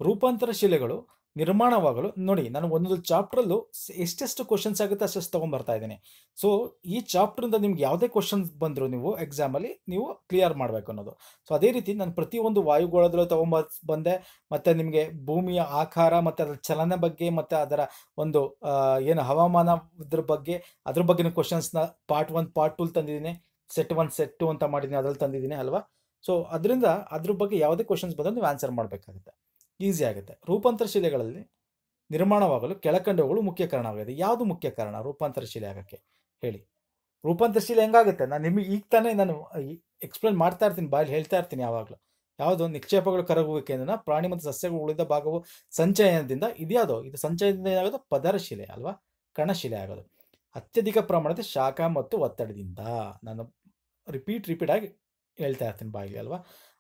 Speaker 1: ರೂಪಾಂತರ ಶಿಲೆಗಳು ನಿರ್ಮಾಣವಾಗಲು ನೋಡಿ ನಾನು ಒಂದೊಂದು ಚಾಪ್ಟ್ರಲ್ಲೂ ಎಷ್ಟೆಷ್ಟು ಕ್ವಶನ್ಸ್ ಆಗುತ್ತೆ ಅಷ್ಟು ಬರ್ತಾ ಇದ್ದೀನಿ ಸೊ ಈ ಇಂದ ನಿಮ್ಗೆ ಯಾವುದೇ ಕ್ವಶನ್ಸ್ ಬಂದರೂ ನೀವು ಎಕ್ಸಾಮಲ್ಲಿ ನೀವು ಕ್ಲಿಯರ್ ಮಾಡಬೇಕು ಅನ್ನೋದು ಸೊ ಅದೇ ರೀತಿ ನಾನು ಪ್ರತಿಯೊಂದು ವಾಯುಗೋಳದಲ್ಲೂ ತೊಗೊಂಬ ಬಂದೆ ಮತ್ತು ನಿಮಗೆ ಭೂಮಿಯ ಆಕಾರ ಮತ್ತು ಅದರ ಚಲನೆ ಬಗ್ಗೆ ಮತ್ತು ಅದರ ಒಂದು ಏನು ಇದ್ರ ಬಗ್ಗೆ ಅದ್ರ ಬಗ್ಗೆನ ನ ಪಾರ್ಟ್ ಒನ್ ಪಾರ್ಟ್ ಟೂಲ್ ತಂದಿದ್ದೀನಿ ಸೆಟ್ ಒನ್ ಸೆಟ್ ಟು ಅಂತ ಮಾಡಿದ್ದೀನಿ ಅದ್ರಲ್ಲಿ ತಂದಿದ್ದೀನಿ ಅಲ್ವಾ ಸೊ ಅದರಿಂದ ಅದ್ರ ಬಗ್ಗೆ ಯಾವುದೇ ಕ್ವಶನ್ಸ್ ಬಂದರೂ ನೀವು ಆನ್ಸರ್ ಮಾಡಬೇಕಾಗುತ್ತೆ ಈಸಿ ಆಗುತ್ತೆ ರೂಪಾಂತರ ಶಿಲೆಗಳಲ್ಲಿ ನಿರ್ಮಾಣವಾಗಲು ಕೆಳಕಂಡವುಗಳು ಮುಖ್ಯ ಕಾರಣವಾಗಿದೆ ಯಾವುದು ಮುಖ್ಯ ಕಾರಣ ರೂಪಾಂತರ ಶಿಲೆ ಆಗೋಕ್ಕೆ ಹೇಳಿ ರೂಪಾಂತರ ಶಿಲೆ ಹೆಂಗಾಗುತ್ತೆ ನಾನು ನಿಮಗೆ ಈಗ ತಾನೇ ನಾನು ಎಕ್ಸ್ಪ್ಲೇನ್ ಮಾಡ್ತಾ ಇರ್ತೀನಿ ಬಾಯಲ್ಲಿ ಹೇಳ್ತಾ ಇರ್ತೀನಿ ಯಾವಾಗಲೂ ಯಾವುದೋ ನಿಕ್ಷೇಪಗಳು ಕರಗುವಿಕೆಯಿಂದ ಪ್ರಾಣಿ ಮತ್ತು ಸಸ್ಯಗಳು ಉಳಿದ ಭಾಗವು ಸಂಚಯನದಿಂದ ಇದ್ಯಾವುದೋ ಇದು ಸಂಚಯನದಿಂದ ಏನಾಗೋದು ಪದರ ಶಿಲೆ ಅಲ್ವಾ ಕಣಶಿಲೆ ಆಗೋದು ಅತ್ಯಧಿಕ ಪ್ರಮಾಣದ ಶಾಖ ಮತ್ತು ಒತ್ತಡದಿಂದ ನಾನು ರಿಪೀಟ್ ರಿಪೀಟ್ ಆಗಿ ಹೇಳ್ತಾ ಇರ್ತೀನಿ ಬಾಯಿಗೆ ಅಲ್ವಾ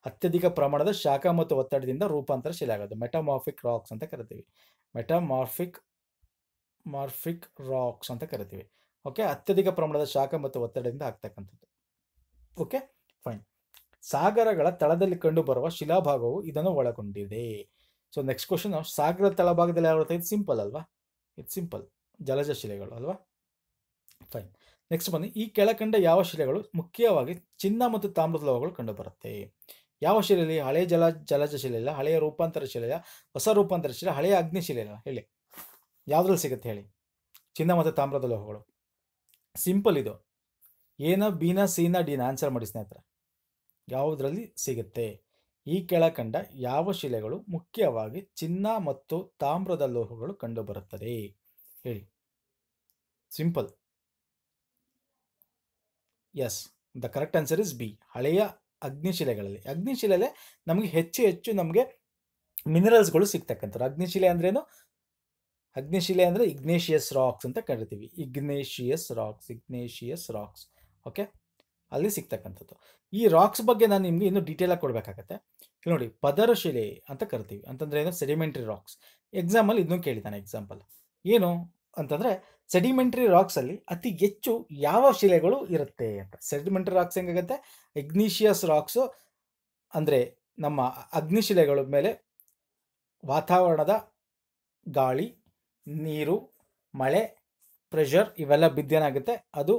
Speaker 1: ಅತ್ಯಧಿಕ ಪ್ರಮಾಣದ ಶಾಖ ಮತ್ತು ಒತ್ತಡದಿಂದ ರೂಪಾಂತರ ಶಿಲೆ ಆಗೋದು ಮೆಟಾಮಾರ್ಫಿಕ್ ರಾಕ್ಸ್ ಅಂತ ಕರಿತೀವಿ ಮೆಟಾಮಾರ್ಫಿಕ್ ಮಾರ್ಫಿಕ್ ರಾಕ್ಸ್ ಅಂತ ಕರಿತೀವಿ ಓಕೆ ಅತ್ಯಧಿಕ ಪ್ರಮಾಣದ ಶಾಖ ಮತ್ತು ಒತ್ತಡದಿಂದ ಆಗ್ತಕ್ಕಂಥದ್ದು ಓಕೆ ಫೈನ್ ಸಾಗರಗಳ ತಳದಲ್ಲಿ ಕಂಡುಬರುವ ಶಿಲಾಭಾಗವು ಇದನ್ನು ಒಳಗೊಂಡಿದೆ ಸೊ ನೆಕ್ಸ್ಟ್ ಕ್ವಶನ್ ಸಾಗರ ತಳಭಾಗದಲ್ಲಿ ಯಾವ ಇದು ಸಿಂಪಲ್ ಅಲ್ವಾ ಇಟ್ ಸಿಂಪಲ್ ಜಲಜ ಶಿಲೆಗಳು ಅಲ್ವಾ ಫೈನ್ ನೆಕ್ಸ್ಟ್ ಬನ್ನಿ ಈ ಕೆಳಕಂಡ ಯಾವ ಶಿಲೆಗಳು ಮುಖ್ಯವಾಗಿ ಚಿನ್ನ ಮತ್ತು ತಾಮ್ರದ ಲೋಹಗಳು ಕಂಡುಬರುತ್ತೆ ಯಾವ ಶಿಲೆಯಲ್ಲಿ ಹಳೆ ಜಲ ಜಲಜ ಶಿಲೆ ಹಳೆಯ ರೂಪಾಂತರ ಶಿಲೆ ಹೊಸ ರೂಪಾಂತರ ಶಿಲೆ ಹಳೆಯ ಅಗ್ನಿಶಿಲೆ ಇಲ್ಲ ಹೇಳಿ ಯಾವುದ್ರಲ್ಲಿ ಸಿಗುತ್ತೆ ಹೇಳಿ ಚಿನ್ನ ಮತ್ತು ತಾಮ್ರದ ಲೋಹಗಳು ಸಿಂಪಲ್ ಇದು ಏನ ಬೀನ ಸೀನ ನ ಆನ್ಸರ್ ಮಾಡಿ ಸ್ನೇಹಿತರೆ ಯಾವುದರಲ್ಲಿ ಸಿಗುತ್ತೆ ಈ ಕೆಳಕಂಡ ಯಾವ ಶಿಲೆಗಳು ಮುಖ್ಯವಾಗಿ ಚಿನ್ನ ಮತ್ತು ತಾಮ್ರದ ಲೋಹಗಳು ಕಂಡುಬರುತ್ತದೆ ಹೇಳಿ simple yes the correct answer is B ಹಳೆಯ ಅಗ್ನಿಶಿಲೆಗಳಲ್ಲಿ ಅಗ್ನಿಶಿಲೆಯಲ್ಲೇ ನಮಗೆ ಹೆಚ್ಚು ಹೆಚ್ಚು ನಮಗೆ ಮಿನರಲ್ಸ್ಗಳು ಸಿಗ್ತಕ್ಕಂಥದ್ದು ಅಗ್ನಿಶಿಲೆ ಅಂದ್ರೇನು ಅಗ್ನಿಶಿಲೆ ಅಂದರೆ ಇಗ್ನೇಶಿಯಸ್ ರಾಕ್ಸ್ ಅಂತ ಕರಿತೀವಿ igneous rocks igneous rocks okay ಅಲ್ಲಿ ಸಿಗ್ತಕ್ಕಂಥದ್ದು ಈ ರಾಕ್ಸ್ ಬಗ್ಗೆ ನಾನು ನಿಮಗೆ ಇನ್ನೂ ಡೀಟೇಲಾಗಿ ಕೊಡಬೇಕಾಗತ್ತೆ ನೋಡಿ ಪದರಶಿಲೆ ಅಂತ ಕರಿತೀವಿ ಅಂತಂದ್ರೆ ಏನು ಸೆಡಿಮೆಂಟ್ರಿ ರಾಕ್ಸ್ ಎಕ್ಸಾಮಲ್ಲಿ ಇದನ್ನು ಕೇಳಿದ್ದಾನೆ ಎಕ್ಸಾಂಪಲ್ ಏನು ಅಂತಂದರೆ ಸೆಡಿಮೆಂಟ್ರಿ ರಾಕ್ಸ್ ಅಲ್ಲಿ ಅತಿ ಹೆಚ್ಚು ಯಾವ ಶಿಲೆಗಳು ಇರುತ್ತೆ ಅಂತ ಸೆಡಿಮೆಂಟ್ರಿ ರಾಕ್ಸ್ ಹೆಂಗಾಗತ್ತೆ ಎಗ್ನಿಶಿಯಸ್ ರಾಕ್ಸು ಅಂದರೆ ನಮ್ಮ ಅಗ್ನಿಶಿಲೆಗಳ ಮೇಲೆ ವಾತಾವರಣದ ಗಾಳಿ ನೀರು ಮಳೆ ಪ್ರೆಷರ್ ಇವೆಲ್ಲ ಬಿದ್ದೇನಾಗುತ್ತೆ ಅದು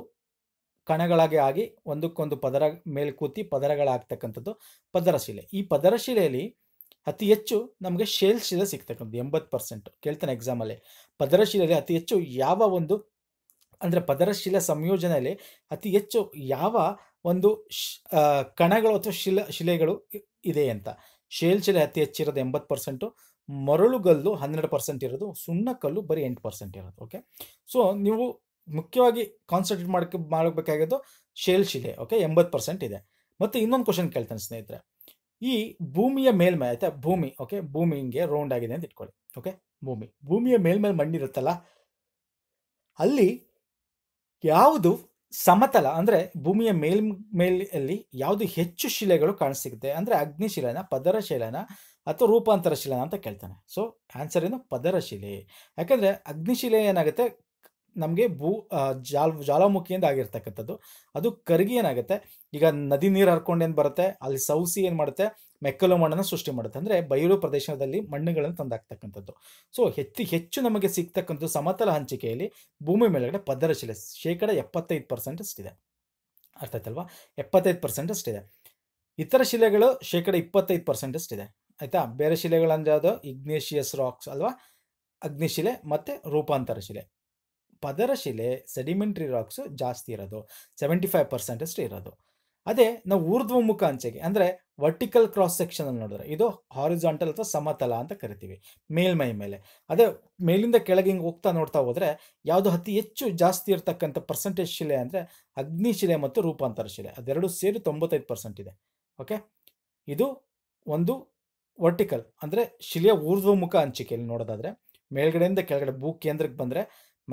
Speaker 1: ಕಣಗಳಾಗಿ ಆಗಿ ಒಂದಕ್ಕೊಂದು ಪದರ ಮೇಲೆ ಕೂತಿ ಪದರಗಳಾಗ್ತಕ್ಕಂಥದ್ದು ಪದರಶಿಲೆ ಈ ಪದರಶಿಲೆಯಲ್ಲಿ ಅತಿ ಹೆಚ್ಚು ನಮಗೆ ಶೇಲ್ ಶಿಲೆ ಸಿಗ್ತಕ್ಕಂಥದ್ದು ಎಂಬತ್ತು ಪರ್ಸೆಂಟ್ ಕೇಳ್ತಾನೆ ಎಕ್ಸಾಮಲ್ಲಿ ಪದರಶಿಲೆಯಲ್ಲಿ ಅತಿ ಹೆಚ್ಚು ಯಾವ ಒಂದು ಅಂದರೆ ಪದರಶಿಲೆ ಸಂಯೋಜನೆಯಲ್ಲಿ ಅತಿ ಹೆಚ್ಚು ಯಾವ ಒಂದು ಕಣಗಳು ಅಥವಾ ಶಿಲ ಶಿಲೆಗಳು ಇದೆ ಅಂತ ಶಿಲೆ ಅತಿ ಹೆಚ್ಚಿರೋದು ಎಂಬತ್ತು ಪರ್ಸೆಂಟು ಮರಳುಗಲ್ಲು ಹನ್ನೆರಡು ಪರ್ಸೆಂಟ್ ಇರೋದು ಸುಣ್ಣಕಲ್ಲು ಬರೀ ಎಂಟು ಪರ್ಸೆಂಟ್ ಇರೋದು ಓಕೆ ಸೊ ನೀವು ಮುಖ್ಯವಾಗಿ ಕಾನ್ಸಂಟ್ರೇಟ್ ಮಾಡ್ಕೊ ಮಾಡಬೇಕಾಗಿದ್ದು ಶೇಲ್ ಶಿಲೆ ಓಕೆ ಎಂಬತ್ತು ಪರ್ಸೆಂಟ್ ಇದೆ ಮತ್ತು ಇನ್ನೊಂದು ಕ್ವಶನ್ ಕೇಳ್ತಾನೆ ಸ್ನೇಹಿತರೆ ಈ ಭೂಮಿಯ ಮೇಲ್ಮೈ ಆಯ್ತಾ ಭೂಮಿ ಓಕೆ ಭೂಮಿ ಹಿಂಗೆ ರೌಂಡ್ ಆಗಿದೆ ಅಂತ ಇಟ್ಕೊಳ್ಳಿ ಓಕೆ ಭೂಮಿ ಭೂಮಿಯ ಮೇಲ್ಮೈ ಮಣ್ಣಿರುತ್ತಲ್ಲ ಅಲ್ಲಿ ಯಾವುದು ಸಮತಲ ಅಂದರೆ ಭೂಮಿಯ ಮೇಲ್ ಮೇಲೆಯಲ್ಲಿ ಯಾವುದು ಹೆಚ್ಚು ಶಿಲೆಗಳು ಕಾಣಿಸುತ್ತೆ ಅಂದರೆ ಅಗ್ನಿಶಿಲೆನ ಪದರಶಿಲೆನ ಅಥವಾ ರೂಪಾಂತರ ಶಿಲೆನ ಅಂತ ಕೇಳ್ತಾನೆ ಸೊ ಆನ್ಸರ್ ಏನು ಪದರಶಿಲೆ ಯಾಕಂದ್ರೆ ಅಗ್ನಿಶಿಲೆ ಏನಾಗುತ್ತೆ ನಮಗೆ ಭೂ ಜಾಲ್ ಜ್ವಾಲಾಮುಖಿಯಿಂದ ಆಗಿರ್ತಕ್ಕಂಥದ್ದು ಅದು ಕರಗಿ ಏನಾಗುತ್ತೆ ಈಗ ನದಿ ನೀರು ಹರ್ಕೊಂಡೇನು ಬರುತ್ತೆ ಅಲ್ಲಿ ಸೌಸಿ ಏನು ಮಾಡುತ್ತೆ ಮೆಕ್ಕಲು ಮಣ್ಣನ್ನು ಸೃಷ್ಟಿ ಮಾಡುತ್ತೆ ಅಂದರೆ ಬಯಲು ಪ್ರದೇಶದಲ್ಲಿ ಮಣ್ಣುಗಳನ್ನು ತಂದಾಕ್ತಕ್ಕಂಥದ್ದು ಸೊ ಹೆಚ್ಚು ಹೆಚ್ಚು ನಮಗೆ ಸಿಗ್ತಕ್ಕಂಥ ಸಮತಲ ಹಂಚಿಕೆಯಲ್ಲಿ ಭೂಮಿ ಮೇಲೆಗಡೆ ಪದರಶಿಲೆ ಶೇಕಡ ಎಪ್ಪತ್ತೈದು ಪರ್ಸೆಂಟ್ ಅಷ್ಟಿದೆ ಅರ್ಥ ಆಯ್ತಲ್ವಾ ಎಪ್ಪತ್ತೈದು ಪರ್ಸೆಂಟ್ ಅಷ್ಟಿದೆ ಇತರ ಶಿಲೆಗಳು ಶೇಕಡ ಇಪ್ಪತ್ತೈದು ಪರ್ಸೆಂಟ್ ಅಷ್ಟಿದೆ ಆಯಿತಾ ಬೇರೆ ಶಿಲೆಗಳಂದ್ರೆ ಅದು ಇಗ್ನೇಷಿಯಸ್ ರಾಕ್ಸ್ ಅಲ್ವಾ ಅಗ್ನಿಶಿಲೆ ಮತ್ತು ರೂಪಾಂತರ ಶಿಲೆ ಪದರಶಿಲೆ ಸೆಡಿಮೆಂಟ್ರಿ ರಾಕ್ಸು ಜಾಸ್ತಿ ಇರೋದು ಸೆವೆಂಟಿ ಫೈವ್ ಪರ್ಸೆಂಟ್ ಅಷ್ಟು ಇರೋದು ಅದೇ ನಾವು ಊರ್ಧ್ವಮುಖ ಅಂಚೆಗೆ ಅಂದರೆ ವರ್ಟಿಕಲ್ ಕ್ರಾಸ್ ಸೆಕ್ಷನ್ ಅಲ್ಲಿ ನೋಡಿದ್ರೆ ಇದು ಹಾರಿಜಾಂಟಲ್ ಅಥವಾ ಸಮತಲ ಅಂತ ಕರಿತೀವಿ ಮೇಲ್ಮೈ ಮೇಲೆ ಅದೇ ಮೇಲಿಂದ ಕೆಳಗೆ ಹಿಂಗೆ ಹೋಗ್ತಾ ನೋಡ್ತಾ ಹೋದರೆ ಯಾವುದು ಅತಿ ಹೆಚ್ಚು ಜಾಸ್ತಿ ಇರತಕ್ಕಂಥ ಪರ್ಸೆಂಟೇಜ್ ಶಿಲೆ ಅಂದರೆ ಅಗ್ನಿಶಿಲೆ ಮತ್ತು ರೂಪಾಂತರ ಶಿಲೆ ಅದೆರಡು ಸೇರಿ ತೊಂಬತ್ತೈದು ಪರ್ಸೆಂಟ್ ಇದೆ ಓಕೆ ಇದು ಒಂದು ವರ್ಟಿಕಲ್ ಅಂದರೆ ಶಿಲೆಯ ಊರ್ಧ್ವಮುಖ ಅಂಚಿಕೆಯಲ್ಲಿ ನೋಡೋದಾದರೆ ಮೇಲ್ಗಡೆಯಿಂದ ಕೆಳಗಡೆ ಭೂ ಕೇಂದ್ರಕ್ಕೆ ಬಂದರೆ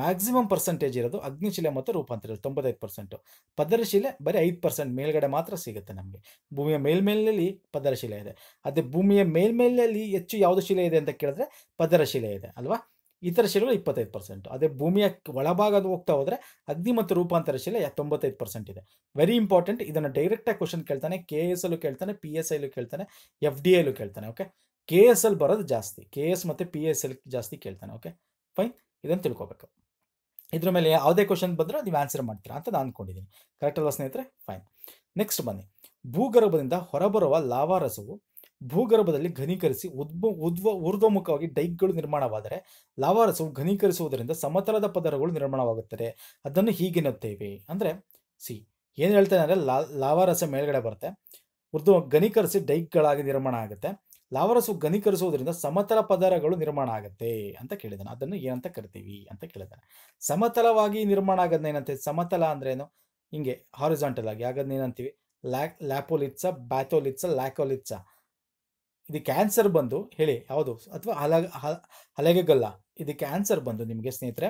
Speaker 1: ಮ್ಯಾಕ್ಸಿಮಮ್ ಪರ್ಸೆಂಟೇಜ್ ಇರೋದು ಅಗ್ನಿಶಿಲೆ ಮತ್ತು ರೂಪಾಂತರ ತೊಂಬತ್ತೈದು ಪರ್ಸೆಂಟು ಪದರಶಿಲೆ ಬರೀ ಐದು ಪರ್ಸೆಂಟ್ ಮೇಲ್ಗಡೆ ಮಾತ್ರ ಸಿಗುತ್ತೆ ನಮಗೆ ಭೂಮಿಯ ಮೇಲ್ಮೇಲಲ್ಲಿ ಪದರಶಿಲೆ ಇದೆ ಅದೇ ಭೂಮಿಯ ಮೇಲ್ಮೇಲಲ್ಲಿ ಹೆಚ್ಚು ಯಾವುದು ಶಿಲೆ ಇದೆ ಅಂತ ಕೇಳಿದ್ರೆ ಪದರಶಿಲೆ ಇದೆ ಅಲ್ವಾ ಇತರ ಶಿಲೆಗಳು ಇಪ್ಪತ್ತೈದು ಪರ್ಸೆಂಟು ಅದೇ ಭೂಮಿಯ ಒಳಭಾಗದ ಹೋಗ್ತಾ ಹೋದರೆ ಅಗ್ನಿ ಮತ್ತು ರೂಪಾಂತರ ಶಿಲೆ ತೊಂಬತ್ತೈದು ಪರ್ಸೆಂಟ್ ಇದೆ ವೆರಿ ಇಂಪಾರ್ಟೆಂಟ್ ಇದನ್ನು ಡೈರೆಕ್ಟಾಗಿ ಕ್ವಶನ್ ಕೇಳ್ತಾನೆ ಕೆ ಎಸ್ ಅಲ್ಲೂ ಕೇಳ್ತಾನೆ ಪಿ ಎಸ್ ಐಲು ಕೇಳ್ತಾನೆ ಎಫ್ ಡಿ ಐಲೂ ಕೇಳ್ತಾನೆ ಓಕೆ ಕೆ ಎಸ್ ಎಲ್ ಬರೋದು ಜಾಸ್ತಿ ಕೆ ಎಸ್ ಮತ್ತು ಪಿ ಎಸ್ ಎಲ್ ಜಾಸ್ತಿ ಕೇಳ್ತಾನೆ ಓಕೆ ಫೈನ್ ಇದನ್ನು ತಿಳ್ಕೊಬೇಕು ಇದ್ರ ಮೇಲೆ ಯಾವುದೇ ಕ್ವಶನ್ ಬಂದರೆ ನೀವು ಆನ್ಸರ್ ಮಾಡ್ತೀರಾ ಅಂತ ನಾನು ಅಂದ್ಕೊಂಡಿದ್ದೀನಿ ಕರೆಕ್ಟ್ ಅಲ್ವಾ ಸ್ನೇಹಿತರೆ ಫೈನ್ ನೆಕ್ಸ್ಟ್ ಬನ್ನಿ ಭೂಗರ್ಭದಿಂದ ಹೊರಬರುವ ಲಾವಾರಸವು ಭೂಗರ್ಭದಲ್ಲಿ ಘನೀಕರಿಸಿ ಉದ್ಭ ಉದ್ವ ಊರ್ಧ್ವಮುಖವಾಗಿ ಡೈಕ್ಗಳು ನಿರ್ಮಾಣವಾದರೆ ಲಾವಾರಸವು ಘನೀಕರಿಸುವುದರಿಂದ ಸಮತಲದ ಪದರಗಳು ನಿರ್ಮಾಣವಾಗುತ್ತದೆ ಅದನ್ನು ಹೀಗೆನ್ನುತ್ತೇವೆ ಅಂದರೆ ಸಿ ಏನು ಹೇಳ್ತೇನೆ ಅಂದರೆ ಲಾ ಲಾವಾರಸ ಮೇಲ್ಗಡೆ ಬರುತ್ತೆ ಉರ್ದು ಘನೀಕರಿಸಿ ಡೈಕ್ಗಳಾಗಿ ನಿರ್ಮಾಣ ಆಗುತ್ತೆ ಲಾವರಸು ಘನೀಕರಿಸುವುದರಿಂದ ಸಮತಲ ಪದರಗಳು ನಿರ್ಮಾಣ ಆಗುತ್ತೆ ಅಂತ ಕೇಳಿದಾನೆ ಅದನ್ನು ಏನಂತ ಕರಿತೀವಿ ಅಂತ ಕೇಳಿದಾನೆ ಸಮತಲವಾಗಿ ನಿರ್ಮಾಣ ಆಗೋದನ್ನ ಏನಂತೆ ಸಮತಲ ಅಂದ್ರೆ ಏನು ಹಿಂಗೆ ಹಾರಿಜಾಂಟಲ್ ಆಗಿ ಆಗೋದನ್ನ ಏನಂತೀವಿ ಲ್ಯಾಕ್ ಲ್ಯಾಪೋಲಿತ್ಸ ಬ್ಯಾಥೋಲಿತ್ಸ ಲ್ಯಾಕೋಲಿತ್ಸ ಇದಕ್ಕೆ ಆನ್ಸರ್ ಬಂದು ಹೇಳಿ ಯಾವುದು ಅಥವಾ ಹಲ ಹಲಗೆಗಲ್ಲ ಇದಕ್ಕೆ ಆನ್ಸರ್ ಬಂದು ನಿಮಗೆ ಸ್ನೇಹಿತರೆ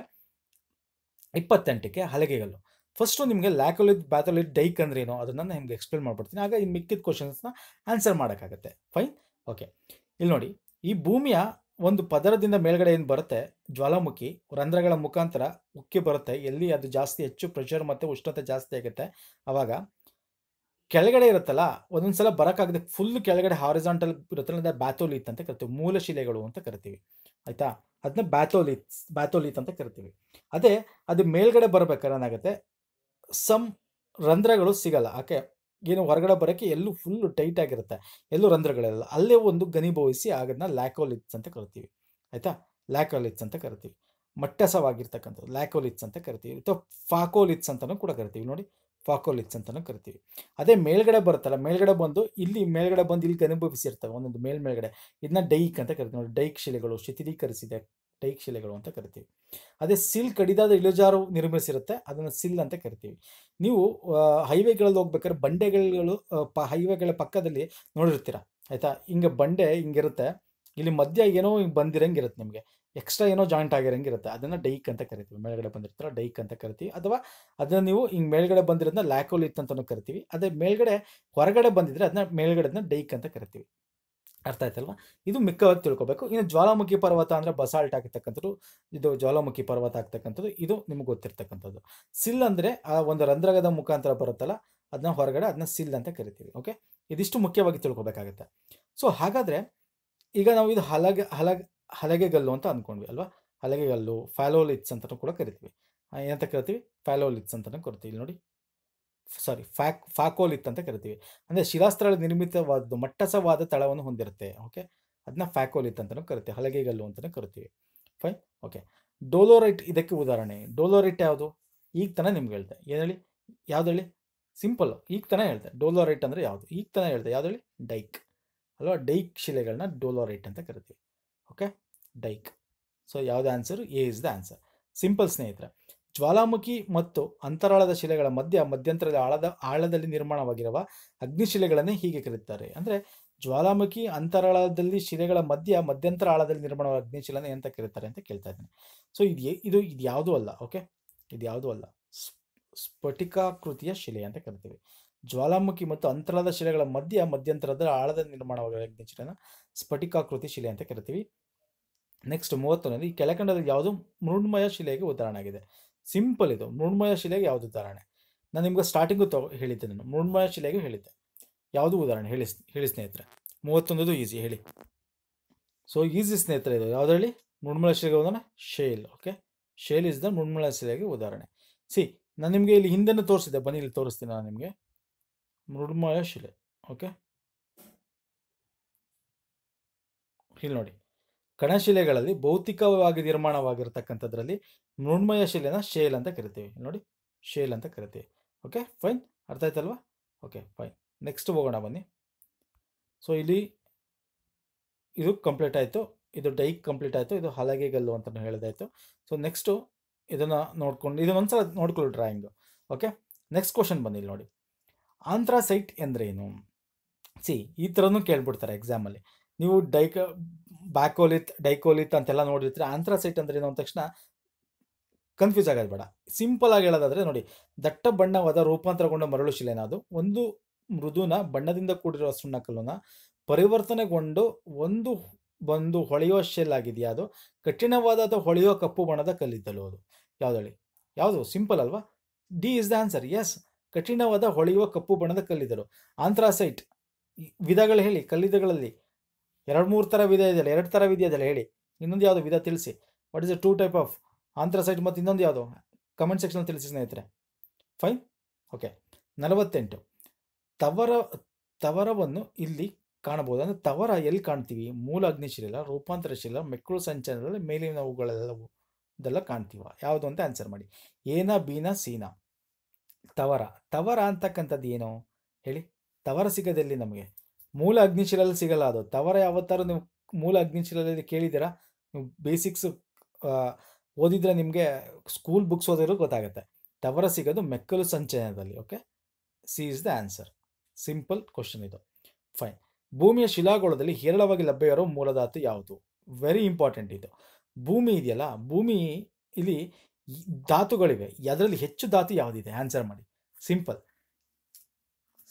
Speaker 1: ಇಪ್ಪತ್ತೆಂಟಕ್ಕೆ ಹಲಗೆಗಲ್ಲು ಫಸ್ಟು ನಿಮಗೆ ಲ್ಯಾಕೋಲಿತ್ ಬ್ಯಾಥೋಲಿತ್ ಡೈಕ್ ಅಂದ್ರೆ ಏನು ಅದನ್ನ ನಾನು ನಿಮ್ಗೆ ಎಕ್ಸ್ಪ್ಲೇನ್ ಮಾಡ್ಬಿಡ್ತೀನಿ ಆಗ ಈ ಮಿಕ್ಕಿದ ಕ್ವಶನ್ಸ್ನ ಆನ್ಸರ್ ಮಾಡೋಕ್ಕಾಗತ್ತೆ ಫೈನ್ ಓಕೆ ಇಲ್ಲಿ ನೋಡಿ ಈ ಭೂಮಿಯ ಒಂದು ಪದರದಿಂದ ಮೇಲ್ಗಡೆ ಏನು ಬರುತ್ತೆ ಜ್ವಾಲಾಮುಖಿ ರಂಧ್ರಗಳ ಮುಖಾಂತರ ಉಕ್ಕಿ ಬರುತ್ತೆ ಎಲ್ಲಿ ಅದು ಜಾಸ್ತಿ ಹೆಚ್ಚು ಪ್ರೆಷರ್ ಮತ್ತು ಉಷ್ಣತೆ ಜಾಸ್ತಿ ಆಗುತ್ತೆ ಆವಾಗ ಕೆಳಗಡೆ ಇರುತ್ತಲ್ಲ ಒಂದೊಂದು ಸಲ ಬರೋಕ್ಕಾಗದೆ ಫುಲ್ ಕೆಳಗಡೆ ಹಾರಿಸಾಂಟಲ್ ಇರುತ್ತಲ್ಲ ಬ್ಯಾಥೋಲಿತ್ ಅಂತ ಕರಿತೀವಿ ಮೂಲಶಿಲೆಗಳು ಅಂತ ಕರಿತೀವಿ ಆಯಿತಾ ಅದನ್ನ ಬ್ಯಾಥೋಲೀತ್ ಬ್ಯಾಥೋಲಿತ್ ಅಂತ ಕರಿತೀವಿ ಅದೇ ಅದು ಮೇಲ್ಗಡೆ ಬರಬೇಕಾದ್ರೆ ಏನಾಗುತ್ತೆ ಸಮ್ ರಂಧ್ರಗಳು ಸಿಗಲ್ಲ ಆಕೆ ಏನು ಹೊರಗಡೆ ಬರೋಕ್ಕೆ ಎಲ್ಲೂ ಫುಲ್ಲು ಟೈಟ್ ಆಗಿರುತ್ತೆ ಎಲ್ಲೂ ರಂಧ್ರಗಳೆಲ್ಲ ಅಲ್ಲೇ ಒಂದು ಗನಿಭವಿಸಿ ಅದನ್ನು ಲ್ಯಾಕೋಲಿತ್ಸ್ ಅಂತ ಕರಿತೀವಿ ಆಯಿತಾ ಲ್ಯಾಕೋಲಿತ್ಸ್ ಅಂತ ಕರಿತೀವಿ ಮಟ್ಟಸವಾಗಿರ್ತಕ್ಕಂಥದ್ದು ಲ್ಯಾಕೋಲಿತ್ಸ್ ಅಂತ ಕರಿತೀವಿ ಅಥವಾ ಫಾಕೋಲಿತ್ಸ್ ಅಂತಲೂ ಕೂಡ ಕರಿತೀವಿ ನೋಡಿ ಫಾಕೋಲಿತ್ಸ್ ಅಂತಲೂ ಕರಿತೀವಿ ಅದೇ ಮೇಲ್ಗಡೆ ಬರುತ್ತಲ್ಲ ಮೇಲ್ಗಡೆ ಬಂದು ಇಲ್ಲಿ ಮೇಲ್ಗಡೆ ಬಂದು ಇಲ್ಲಿ ಗನಿಭವಿಸಿರ್ತವೆ ಒಂದೊಂದು ಮೇಲ್ಮೇಲ್ಗಡೆ ಇದನ್ನ ಡೈಕ್ ಅಂತ ಕರಿತೀವಿ ನೋಡಿ ಡೈಕ್ ಶಿಲೆಗಳು ಶಿಥಿಲೀಕರಿಸಿದೆ ಟೈಕ್ ಶಿಲೆಗಳು ಅಂತ ಕರಿತೀವಿ ಅದೇ ಸಿಲ್ ಕಡಿದಾದ ಇಳಿಜಾರು ನಿರ್ಮಿಸಿರುತ್ತೆ ಅದನ್ನ ಸಿಲ್ ಅಂತ ಕರಿತೀವಿ ನೀವು ಹೈವೇಗಳಲ್ಲಿ ಹೋಗ್ಬೇಕಾದ್ರೆ ಬಂಡೆಗಳು ಪ ಹೈವೇಗಳ ಪಕ್ಕದಲ್ಲಿ ನೋಡಿರ್ತೀರ ಆಯ್ತಾ ಹಿಂಗೆ ಬಂಡೆ ಹಿಂಗಿರುತ್ತೆ ಇಲ್ಲಿ ಮಧ್ಯ ಏನೋ ಹಿಂಗೆ ಬಂದಿರಂಗಿರುತ್ತೆ ನಿಮಗೆ ಎಕ್ಸ್ಟ್ರಾ ಏನೋ ಜಾಯಿಂಟ್ ಆಗಿರಂಗಿರುತ್ತೆ ಅದನ್ನು ಡೈಕ್ ಅಂತ ಕರಿತೀವಿ ಮೇಲ್ಗಡೆ ಬಂದಿರ್ತಾರೆ ಡೈಕ್ ಅಂತ ಕರಿತೀವಿ ಅಥವಾ ಅದನ್ನು ನೀವು ಹಿಂಗೆ ಮೇಲ್ಗಡೆ ಬಂದಿರೋದನ್ನ ಲ್ಯಾಕೋಲಿತ್ ಅಂತಲೂ ಕರಿತೀವಿ ಅದೇ ಮೇಲ್ಗಡೆ ಹೊರಗಡೆ ಬಂದಿದ್ರೆ ಅದನ್ನ ಮೇಲ್ಗಡೆದನ್ನ ಡೈಕ್ ಅಂತ ಕರಿತೀವಿ ಅರ್ಥ ಆಯ್ತಲ್ವಾ ಇದು ಮಿಕ್ಕವಾಗಿ ತಿಳ್ಕೊಬೇಕು ಇನ್ನು ಜ್ವಾಲಾಮುಖಿ ಪರ್ವತ ಅಂದರೆ ಬಸಾಲ್ಟ್ ಆಗಿರ್ತಕ್ಕಂಥದ್ದು ಇದು ಜ್ವಾಲಾಮುಖಿ ಪರ್ವತ ಆಗ್ತಕ್ಕಂಥದ್ದು ಇದು ನಿಮ್ಗೆ ಗೊತ್ತಿರ್ತಕ್ಕಂಥದ್ದು ಸಿಲ್ ಅಂದರೆ ಆ ಒಂದು ರಂಧ್ರಗದ ಮುಖಾಂತರ ಬರುತ್ತಲ್ಲ ಅದನ್ನ ಹೊರಗಡೆ ಅದನ್ನ ಸಿಲ್ ಅಂತ ಕರಿತೀವಿ ಓಕೆ ಇದಿಷ್ಟು ಮುಖ್ಯವಾಗಿ ತಿಳ್ಕೊಬೇಕಾಗತ್ತೆ ಸೊ ಹಾಗಾದರೆ ಈಗ ನಾವು ಇದು ಹಲಗೆ ಹಲಗೆ ಹಲಗೆಗಲ್ಲು ಅಂತ ಅಂದ್ಕೊಂಡ್ವಿ ಅಲ್ವಾ ಹಲಗೆಗಲ್ಲು ಫ್ಯಾಲೋಲಿಟ್ಸ್ ಅಂತ ಕೂಡ ಕರಿತೀವಿ ಏನಂತ ಕರಿತೀವಿ ಫ್ಯಾಲೋಲಿಟ್ಸ್ ಅಂತಲೂ ಕರಿತೀವಿ ಇಲ್ಲಿ ನೋಡಿ ಸಾರಿ ಫ್ಯಾಕ್ ಫ್ಯಾಕೋಲಿತ್ ಅಂತ ಕರಿತೀವಿ ಅಂದರೆ ಶಿಲಾಸ್ತ್ರಗಳ ನಿರ್ಮಿತವಾದ ಮಟ್ಟಸವಾದ ತಳವನ್ನು ಹೊಂದಿರುತ್ತೆ ಓಕೆ ಅದನ್ನ ಫ್ಯಾಕೋಲಿತ್ ಅಂತಲೂ ಕರಿತೀವಿ ಹಲಗೆಗಲ್ಲು ಅಂತಲೂ ಕರಿತೀವಿ ಫೈನ್ ಓಕೆ ಡೋಲೋರೈಟ್ ಇದಕ್ಕೆ ಉದಾಹರಣೆ ಡೋಲೋರೈಟ್ ಯಾವುದು ಈಗ ತನ ನಿಮ್ಗೆ ಹೇಳ್ತೆ ಏನು ಹೇಳಿ ಯಾವ್ದು ಹೇಳಿ ಸಿಂಪಲ್ ಈಗ ತನಕ ಹೇಳ್ತೆ ಡೋಲೋರೈಟ್ ಅಂದರೆ ಯಾವುದು ಈಗ ತನಕ ಹೇಳ್ತೆ ಯಾವ್ದು ಹೇಳಿ ಡೈಕ್ ಅಲ್ವಾ ಡೈಕ್ ಶಿಲೆಗಳನ್ನ ಡೋಲೋರೈಟ್ ಅಂತ ಕರಿತೀವಿ ಓಕೆ ಡೈಕ್ ಸೊ ಯಾವುದೇ answer A is the answer simple ಸ್ನೇಹಿತರೆ ಜ್ವಾಲಾಮುಖಿ ಮತ್ತು ಅಂತರಾಳದ ಶಿಲೆಗಳ ಮಧ್ಯ ಮಧ್ಯಂತರದ ಆಳದ ಆಳದಲ್ಲಿ ನಿರ್ಮಾಣವಾಗಿರುವ ಅಗ್ನಿಶಿಲೆಗಳನ್ನೇ ಹೀಗೆ ಕರೆಯುತ್ತಾರೆ ಅಂದರೆ ಜ್ವಾಲಾಮುಖಿ ಅಂತರಾಳದಲ್ಲಿ ಶಿಲೆಗಳ ಮಧ್ಯ ಮಧ್ಯಂತರ ಆಳದಲ್ಲಿ ನಿರ್ಮಾಣವಾದ ಅಗ್ನಿಶಿಲನೆ ಅಂತ ಕರೀತಾರೆ ಅಂತ ಕೇಳ್ತಾ ಇದ್ದೀನಿ ಸೊ ಇದು ಇದು ಇದು ಯಾವುದೂ ಅಲ್ಲ ಓಕೆ ಇದು ಯಾವುದೂ ಅಲ್ಲ ಸ್ಫಟಿಕಾಕೃತಿಯ ಶಿಲೆ ಅಂತ ಕರಿತೀವಿ ಜ್ವಾಲಾಮುಖಿ ಮತ್ತು ಅಂತರಾಳದ ಶಿಲೆಗಳ ಮಧ್ಯ ಮಧ್ಯಂತರದ ಆಳದ ನಿರ್ಮಾಣವಾಗಿರುವ ಅಗ್ನಿಶಿಲೆನ ಸ್ಫಟಿಕಾಕೃತಿ ಶಿಲೆ ಅಂತ ಕರಿತೀವಿ ನೆಕ್ಸ್ಟ್ ಮೂವತ್ತೊಂದರಲ್ಲಿ ಈ ಕೆಳಕಂಡದಲ್ಲಿ ಯಾವುದು ಮೃಣ್ಮಯ ಶಿಲೆಗೆ ಉದಾಹರಣೆ ಆಗಿದೆ ಸಿಂಪಲ್ ಇದು ಮೃಣ್ಮಯ ಶಿಲೆಗೆ ಯಾವುದು ಉದಾಹರಣೆ ನಾನು ನಿಮ್ಗೆ ಸ್ಟಾರ್ಟಿಂಗು ತಗೋ ಹೇಳಿದ್ದೆ ನಾನು ಮೃಣ್ಮಯ ಶಿಲೆಗೆ ಹೇಳಿದ್ದೆ ಯಾವುದು ಉದಾಹರಣೆ ಹೇಳಿ ಹೇಳಿ ಸ್ನೇಹಿತರೆ ಮೂವತ್ತೊಂದು ಈಸಿ ಹೇಳಿ ಸೊ ಈಸಿ ಸ್ನೇಹಿತರೆ ಇದು ಯಾವ್ದು ಹೇಳಿ ಮೃಣ್ಮಯ ಶಿಲೆಗೆ ಉದಾಹರಣೆ shale okay shale is the ಮೃಣ್ಮಯ ಶಿಲೆಗೆ ಉದಾಹರಣೆ ಸಿ ನಾನು ನಿಮಗೆ ಇಲ್ಲಿ ಹಿಂದೆನೂ ತೋರಿಸಿದ್ದೆ ಬನ್ನಿ ಇಲ್ಲಿ ತೋರಿಸ್ತೀನಿ ನಾನು ನಿಮಗೆ ಮೃಣ್ಮಯ ಶಿಲೆ ಓಕೆ ಇಲ್ಲಿ ನೋಡಿ ಕಣಶಿಲೆಗಳಲ್ಲಿ ಭೌತಿಕವಾಗಿ ನಿರ್ಮಾಣವಾಗಿರ್ತಕ್ಕಂಥದ್ರಲ್ಲಿ ಮೃಣ್ಮಯ ಶಿಲೆನ ಶೇಲ್ ಅಂತ ಕರಿತೀವಿ ನೋಡಿ ಶೇಲ್ ಅಂತ ಕರಿತೀವಿ ಓಕೆ ಫೈನ್ ಅರ್ಥ ಆಯ್ತಲ್ವಾ ಓಕೆ ಫೈನ್ ನೆಕ್ಸ್ಟ್ ಹೋಗೋಣ ಬನ್ನಿ ಸೊ ಇಲ್ಲಿ ಇದು ಕಂಪ್ಲೀಟ್ ಆಯಿತು ಇದು ಡೈಕ್ ಕಂಪ್ಲೀಟ್ ಆಯಿತು ಇದು ಹಲಗೆಗಲ್ಲು ಅಂತ ಹೇಳಿದಾಯಿತು ಸೊ ನೆಕ್ಸ್ಟು ಇದನ್ನು ನೋಡ್ಕೊಂಡು ಇದನ್ನೊಂದ್ಸಲ ನೋಡ್ಕೊಳ್ಳಿ ಡ್ರಾಯಿಂಗು ಓಕೆ ನೆಕ್ಸ್ಟ್ ಕ್ವಶನ್ ಇಲ್ಲಿ ನೋಡಿ ಆಂಥ್ರಾಸೈಟ್ ಎಂದರೇನು ಸಿ ಈ ಥರನೂ ಕೇಳ್ಬಿಡ್ತಾರೆ ಎಕ್ಸಾಮಲ್ಲಿ ನೀವು ಡೈಕ ಬ್ಯಾಕೋಲಿತ್ ಡೈಕೋಲಿತ್ ಅಂತೆಲ್ಲ ನೋಡಿರ್ತಾರೆ ಆಂಥ್ರಾಸೈಟ್ ಅಂದ್ರೆ ಏನು ಅಂದ ತಕ್ಷಣ ಕನ್ಫ್ಯೂಸ್ ಆಗೋದು ಬೇಡ ಸಿಂಪಲ್ ಆಗಿ ಹೇಳೋದಾದ್ರೆ ನೋಡಿ ದಟ್ಟ ಬಣ್ಣವಾದ ರೂಪಾಂತರಗೊಂಡ ಮರಳು ಶಿಲೆನ ಅದು ಒಂದು ಮೃದುನ ಬಣ್ಣದಿಂದ ಕೂಡಿರುವ ಸುಣ್ಣ ಕಲ್ಲುನ ಪರಿವರ್ತನೆಗೊಂಡು ಒಂದು ಬಂದು ಹೊಳೆಯುವ ಶೆಲ್ ಆಗಿದೆಯಾ ಅದು ಕಠಿಣವಾದ ಅಥವಾ ಹೊಳೆಯುವ ಕಪ್ಪು ಬಣ್ಣದ ಕಲ್ಲಿದ್ದಲು ಅದು ಹೇಳಿ ಯಾವುದು ಸಿಂಪಲ್ ಅಲ್ವಾ D is the answer yes ಕಠಿಣವಾದ ಹೊಳೆಯುವ ಕಪ್ಪು ಬಣ್ಣದ ಕಲ್ಲಿದ್ದಲು ಆಂಥ್ರಾಸೈಟ್ ವಿಧಗಳು ಹೇಳಿ ಕಲ್ಲಿದ್ದಗಳಲ್ಲಿ ಎರಡು ಮೂರು ಥರ ವಿಧ ಇದೆಯಲ್ಲ ಎರಡು ಥರ ವಿಧ ಇದೆಯಲ್ಲ ಹೇಳಿ ಇನ್ನೊಂದು ಯಾವುದು ವಿಧ ತಿಳಿಸಿ what is a two type of anthracite ಮತ್ತು ಇನ್ನೊಂದು ಯಾವುದು ಕಮೆಂಟ್ ಸೆಕ್ಷನ್ ತಿಳಿಸಿ ಸ್ನೇಹಿತರೆ ಫೈನ್ ಓಕೆ ನಲವತ್ತೆಂಟು ತವರ ತವರವನ್ನು ಇಲ್ಲಿ ಕಾಣಬಹುದು ಅಂದರೆ ತವರ ಎಲ್ಲಿ ಕಾಣ್ತೀವಿ ಮೂಲ ರೂಪಾಂತರ ರೂಪಾಂತರಶೀಲ ಮೆಕ್ಕಳು ಸಂಚಲನದಲ್ಲಿ ಮೇಲಿನ ಅವುಗಳೆಲ್ಲವೂ ಇದೆಲ್ಲ ಕಾಣ್ತೀವ ಯಾವುದು ಅಂತ ಆನ್ಸರ್ ಮಾಡಿ ಏನ ಬೀನ ಸೀನ ತವರ ತವರ ಅಂತಕ್ಕಂಥದ್ದು ಏನು ಹೇಳಿ ತವರ ಸಿಗದೆಲ್ಲಿ ನಮಗೆ ಮೂಲ ಅಗ್ನಿಶಿಲಲ್ಲಿ ಸಿಗಲ್ಲ ಅದು ತವರ ಯಾವತ್ತಾರು ನೀವು ಮೂಲ ಅಗ್ನಿಶಿಲಲ್ಲಿ ಕೇಳಿದ್ದೀರಾ ನೀವು ಬೇಸಿಕ್ಸ್ ಓದಿದ್ರೆ ನಿಮಗೆ ಸ್ಕೂಲ್ ಬುಕ್ಸ್ ಓದಿರೋ ಗೊತ್ತಾಗುತ್ತೆ ತವರ ಸಿಗೋದು ಮೆಕ್ಕಲು ಸಂಚಯನದಲ್ಲಿ okay C is the answer simple question ಇದು ಫೈನ್ ಭೂಮಿಯ ಶಿಲಾಗೋಳದಲ್ಲಿ ಹೇರಳವಾಗಿ ಲಭ್ಯ ಇರೋ ಮೂಲಧಾತು ಯಾವುದು ವೆರಿ ಇಂಪಾರ್ಟೆಂಟ್ ಇದು ಭೂಮಿ ಇದೆಯಲ್ಲ ಭೂಮಿ ಇಲ್ಲಿ ಧಾತುಗಳಿವೆ ಅದರಲ್ಲಿ ಹೆಚ್ಚು ಧಾತು ಯಾವುದಿದೆ ಆನ್ಸರ್ ಮಾಡಿ ಸಿಂಪಲ್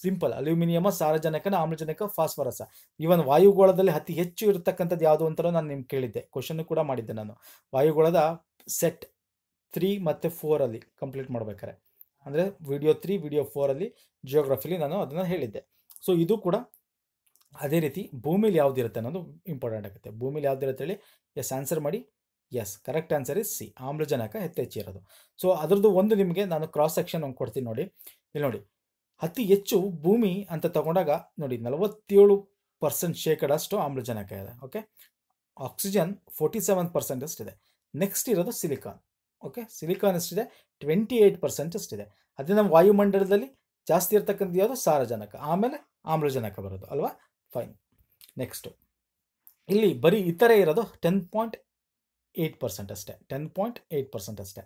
Speaker 1: ಸಿಂಪಲ್ ಅಲ್ಯೂಮಿನಿಯಮ ಸಾರಜನಕನ ಆಮ್ಲಜನಕ ಫಾಸ್ಫರಸ ಇವನ್ ವಾಯುಗೋಳದಲ್ಲಿ ಅತಿ ಹೆಚ್ಚು ಇರತಕ್ಕಂಥದ್ದು ಯಾವುದು ಅಂತ ನಾನು ನಿಮ್ಗೆ ಕೇಳಿದ್ದೆ ಕ್ವಶನ್ ಕೂಡ ಮಾಡಿದ್ದೆ ನಾನು ವಾಯುಗೋಳದ ಸೆಟ್ ತ್ರೀ ಮತ್ತು ಫೋರಲ್ಲಿ ಕಂಪ್ಲೀಟ್ ಮಾಡ್ಬೇಕಾರೆ ಅಂದರೆ ವಿಡಿಯೋ ತ್ರೀ ವಿಡಿಯೋ ಫೋರಲ್ಲಿ ಜಿಯೋಗ್ರಫಿಲಿ ನಾನು ಅದನ್ನು ಹೇಳಿದ್ದೆ ಸೊ ಇದು ಕೂಡ ಅದೇ ರೀತಿ ಭೂಮಿಲಿ ಇರುತ್ತೆ ಅನ್ನೋದು ಇಂಪಾರ್ಟೆಂಟ್ ಆಗುತ್ತೆ ಭೂಮಿಲಿ ಯಾವ್ದಿರುತ್ತೆ ಹೇಳಿ ಎಸ್ ಆನ್ಸರ್ ಮಾಡಿ yes correct answer is C ಆಮ್ಲಜನಕ ಹೆಚ್ಚಿರೋದು ಸೊ ಅದರದ್ದು ಒಂದು ನಿಮಗೆ ನಾನು ಕ್ರಾಸ್ ಸೆಕ್ಷನ್ ಒಂದು ಕೊಡ್ತೀನಿ ನೋಡಿ ಇಲ್ಲಿ ನೋಡಿ ಅತಿ ಹೆಚ್ಚು ಭೂಮಿ ಅಂತ ತಗೊಂಡಾಗ ನೋಡಿ ನಲವತ್ತೇಳು ಪರ್ಸೆಂಟ್ ಶೇಕಡಷ್ಟು ಆಮ್ಲಜನಕ ಇದೆ okay oxygen forty seven percent ಅಷ್ಟಿದೆ ನೆಕ್ಸ್ಟ್ ಇರೋದು ಸಿಲಿಕಾನ್ ಓಕೆ ಸಿಲಿಕಾನ್ ಅಷ್ಟಿದೆ ಟ್ವೆಂಟಿ ಏಯ್ಟ್ ಪರ್ಸೆಂಟ್ ಅಷ್ಟಿದೆ ಅದೇ ನಮ್ಮ ವಾಯುಮಂಡಲದಲ್ಲಿ ಜಾಸ್ತಿ ಇರ್ತಕ್ಕಂಥ ಯಾವುದು ಸಾರಜನಕ ಆಮೇಲೆ ಆಮ್ಲಜನಕ ಬರೋದು ಅಲ್ವಾ ಫೈನ್ ನೆಕ್ಸ್ಟು ಇಲ್ಲಿ ಬರೀ ಇತರೆ ಇರೋದು ಟೆನ್ ಪಾಯಿಂಟ್ ಏಯ್ಟ್ ಪರ್ಸೆಂಟ್ ಅಷ್ಟೇ ಟೆನ್ ಪಾಯಿಂಟ್ ಏಯ್ಟ್ ಪರ್ಸೆಂಟ್ ಅಷ್ಟೇ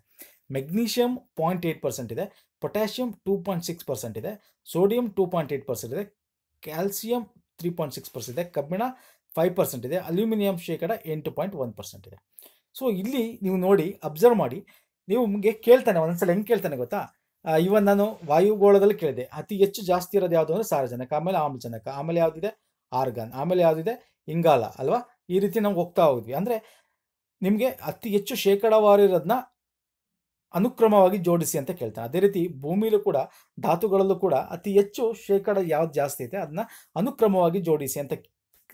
Speaker 1: ಮೆಗ್ನೀಷಿಯಂ ಪಾಯಿಂಟ್ ಏಯ್ಟ್ ಪರ್ಸೆಂಟ್ ಇದೆ potassium two point six percent ಇದೆ sodium two point eight percent ಇದೆ calcium three point six percent ಇದೆ ಕಬ್ಬಿಣ ಫೈವ್ ಪರ್ಸೆಂಟ್ ಇದೆ ಅಲ್ಯೂಮಿನಿಯಂ ಶೇಕಡ ಎಂಟು ಪಾಯಿಂಟ್ ಒನ್ ಪರ್ಸೆಂಟ್ ಇದೆ ಸೊ ಇಲ್ಲಿ ನೀವು ನೋಡಿ ಅಬ್ಸರ್ವ್ ಮಾಡಿ ನೀವು ನಿಮಗೆ ಕೇಳ್ತಾನೆ ಒಂದೊಂದ್ಸಲ ಹೆಂಗೆ ಕೇಳ್ತಾನೆ ಗೊತ್ತಾ ಇವನ್ ನಾನು ವಾಯುಗೋಳದಲ್ಲಿ ಕೇಳಿದೆ ಅತಿ ಹೆಚ್ಚು ಜಾಸ್ತಿ ಇರೋದು ಯಾವುದು ಅಂದರೆ ಸಾರಜನಕ ಆಮೇಲೆ ಆಮ್ಲಜನಕ ಆಮೇಲೆ ಯಾವುದಿದೆ ಆರ್ಗನ್ ಆಮೇಲೆ ಯಾವುದಿದೆ ಇಂಗಾಲ ಅಲ್ವಾ ಈ ರೀತಿ ನಾವು ಹೋಗ್ತಾ ಹೋಗಿದ್ವಿ ಅಂದರೆ ನಿಮಗೆ ಅತಿ ಹೆಚ್ಚು ಶೇಕಡಾವಾರು ಇರೋದನ್ನ ಅನುಕ್ರಮವಾಗಿ ಜೋಡಿಸಿ ಅಂತ ಕೇಳ್ತಾನೆ ಅದೇ ರೀತಿ ಭೂಮಿಲೂ ಕೂಡ ಧಾತುಗಳಲ್ಲೂ ಕೂಡ ಅತಿ ಹೆಚ್ಚು ಶೇಕಡ ಯಾವ್ದು ಜಾಸ್ತಿ ಇದೆ ಅದನ್ನ ಅನುಕ್ರಮವಾಗಿ ಜೋಡಿಸಿ ಅಂತ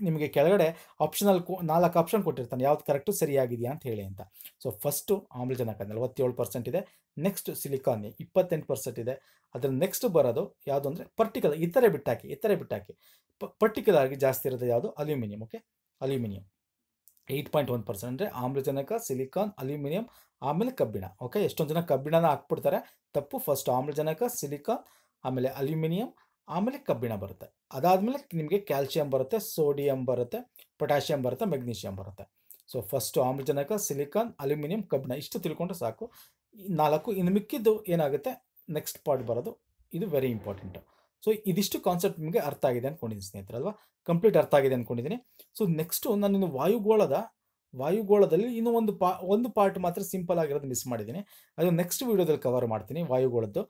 Speaker 1: ನಿಮಗೆ ಕೆಳಗಡೆ ಆಪ್ಷನಲ್ ನಾಲ್ಕು ಆಪ್ಷನ್ ಕೊಟ್ಟಿರ್ತಾನೆ ಯಾವ್ದು ಕರೆಕ್ಟು ಸರಿಯಾಗಿದೆಯಾ ಅಂತ ಹೇಳಿ ಅಂತ ಸೊ ಫಸ್ಟು ಆಮ್ಲಜನಕ ನಲವತ್ತೇಳು ಪರ್ಸೆಂಟ್ ಇದೆ ನೆಕ್ಸ್ಟ್ ಸಿಲಿಕಾನ್ ಇಪ್ಪತ್ತೆಂಟು ಪರ್ಸೆಂಟ್ ಇದೆ ಅದ್ರ ನೆಕ್ಸ್ಟ್ ಬರೋದು ಯಾವುದು ಅಂದರೆ ಪರ್ಟಿಕ್ಯುಲರ್ ಇತರೆ ಬಿಟ್ಟಾಕಿ ಇತರೆ ಬಿಟ್ಟಾಕಿ ಪರ್ಟಿಕ್ಯುಲರ್ ಆಗಿ ಜಾಸ್ತಿ ಇರೋದು ಯಾವುದು aluminium okay aluminium eight point one percent ಅಂದರೆ ಆಮ್ಲಜನಕ ಸಿಲಿಕಾನ್ ಅಲ್ಯೂಮಿನಿಯಂ ಆಮೇಲೆ ಕಬ್ಬಿಣ ಓಕೆ ಎಷ್ಟೊಂದು ಜನ ಕಬ್ಬಿಣನ ಹಾಕ್ಬಿಡ್ತಾರೆ ತಪ್ಪು ಫಸ್ಟ್ ಆಮ್ಲಜನಕ ಸಿಲಿಕಾನ್ ಆಮೇಲೆ ಅಲ್ಯೂಮಿನಿಯಂ ಆಮೇಲೆ ಕಬ್ಬಿಣ ಬರುತ್ತೆ ಅದಾದಮೇಲೆ ನಿಮಗೆ ಕ್ಯಾಲ್ಶಿಯಂ ಬರುತ್ತೆ ಸೋಡಿಯಂ ಬರುತ್ತೆ ಪೊಟ್ಯಾಷಿಯಂ ಬರುತ್ತೆ ಮೆಗ್ನೀಷಿಯಂ ಬರುತ್ತೆ ಸೊ ಫಸ್ಟು ಆಮ್ಲಜನಕ ಸಿಲಿಕಾನ್ ಅಲ್ಯೂಮಿನಿಯಂ ಕಬ್ಬಿಣ ಇಷ್ಟು ತಿಳ್ಕೊಂಡ್ರೆ ಸಾಕು ನಾಲ್ಕು ಇನ್ನು ಮಿಕ್ಕಿದ್ದು ಏನಾಗುತ್ತೆ ನೆಕ್ಸ್ಟ್ ಪಾರ್ಟ್ ಬರೋದು ಇದು ವೆರಿ ಇಂಪಾರ್ಟೆಂಟು ಸೊ ಇದಿಷ್ಟು ಕಾನ್ಸೆಪ್ಟ್ ನಿಮಗೆ ಅರ್ಥ ಆಗಿದೆ ಅನ್ಕೊಂಡಿದ್ದೀನಿ ಅಲ್ವಾ ಕಂಪ್ಲೀಟ್ ಅರ್ಥ ಆಗಿದೆ ಅನ್ಕೊಂಡಿದ್ದೀನಿ ಸೊ ನೆಕ್ಸ್ಟ್ ನಾನು ಇನ್ನು ವಾಯುಗೋಳದ ವಾಯುಗೋಳದಲ್ಲಿ ಇನ್ನೂ ಒಂದು ಪಾ ಒಂದು ಪಾರ್ಟ್ ಮಾತ್ರ ಸಿಂಪಲ್ ಆಗಿರೋದು ಮಿಸ್ ಮಾಡಿದ್ದೀನಿ ಅದು ನೆಕ್ಸ್ಟ್ ವೀಡಿಯೋದಲ್ಲಿ ಕವರ್ ಮಾಡ್ತೀನಿ ವಾಯುಗೋಳದ್ದು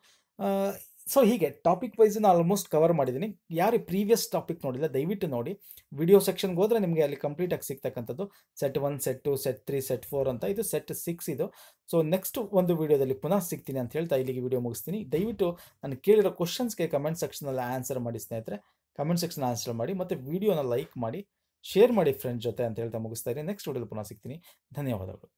Speaker 1: ಸೊ ಹೀಗೆ ಟಾಪಿಕ್ ವೈಸ್ ನಾನು ಆಲ್ಮೋಸ್ಟ್ ಕವರ್ ಮಾಡಿದ್ದೀನಿ ಯಾರು ಪ್ರೀವಿಯಸ್ ಟಾಪಿಕ್ ನೋಡಿಲ್ಲ ದಯವಿಟ್ಟು ನೋಡಿ ವಿಡಿಯೋ ಸೆಕ್ಷನ್ಗೆ ಹೋದರೆ ನಿಮಗೆ ಅಲ್ಲಿ ಕಂಪ್ಲೀಟಾಗಿ ಸಿಗ್ತಕ್ಕಂಥದ್ದು set one set two set three set four ಅಂತ ಇದು ಸೆಟ್ ಸಿಕ್ಸ್ ಇದು ಸೊ ನೆಕ್ಸ್ಟ್ ಒಂದು ವಿಡಿಯೋದಲ್ಲಿ ಪುನಃ ಸಿಗ್ತೀನಿ ಅಂತ ಹೇಳ್ತಾ ಇಲ್ಲಿಗೆ ವಿಡಿಯೋ ಮುಗಿಸ್ತೀನಿ ದಯವಿಟ್ಟು ನಾನು ಕೇಳಿರೋ ಕ್ವಶನ್ಸ್ಗೆ ಕಮೆಂಟ್ ಸೆಕ್ಷನಲ್ಲಿ ಆನ್ಸರ್ ಮಾಡಿ ಸ್ನೇಹಿತರೆ ಕಮೆಂಟ್ ಸೆಕ್ಷನ್ ಆನ್ಸರ್ ಮಾಡಿ ಮತ್ತು ವಿಡಿಯೋನ ಲೈಕ್ ಮಾಡಿ ಶೇರ್ ಮಾಡಿ ಫ್ರೆಂಡ್ಸ್ ಜೊತೆ ಅಂತ ಹೇಳ್ತಾ ಮುಗಿಸ್ತಾ ಇದ್ದೀನಿ ನೆಕ್ಸ್ಟ್ ವಿಡಿಯೋದಲ್ಲಿ ಪುನಃ ಸಿಗ್ತೀನಿ ಧನ್ಯವಾದಗಳು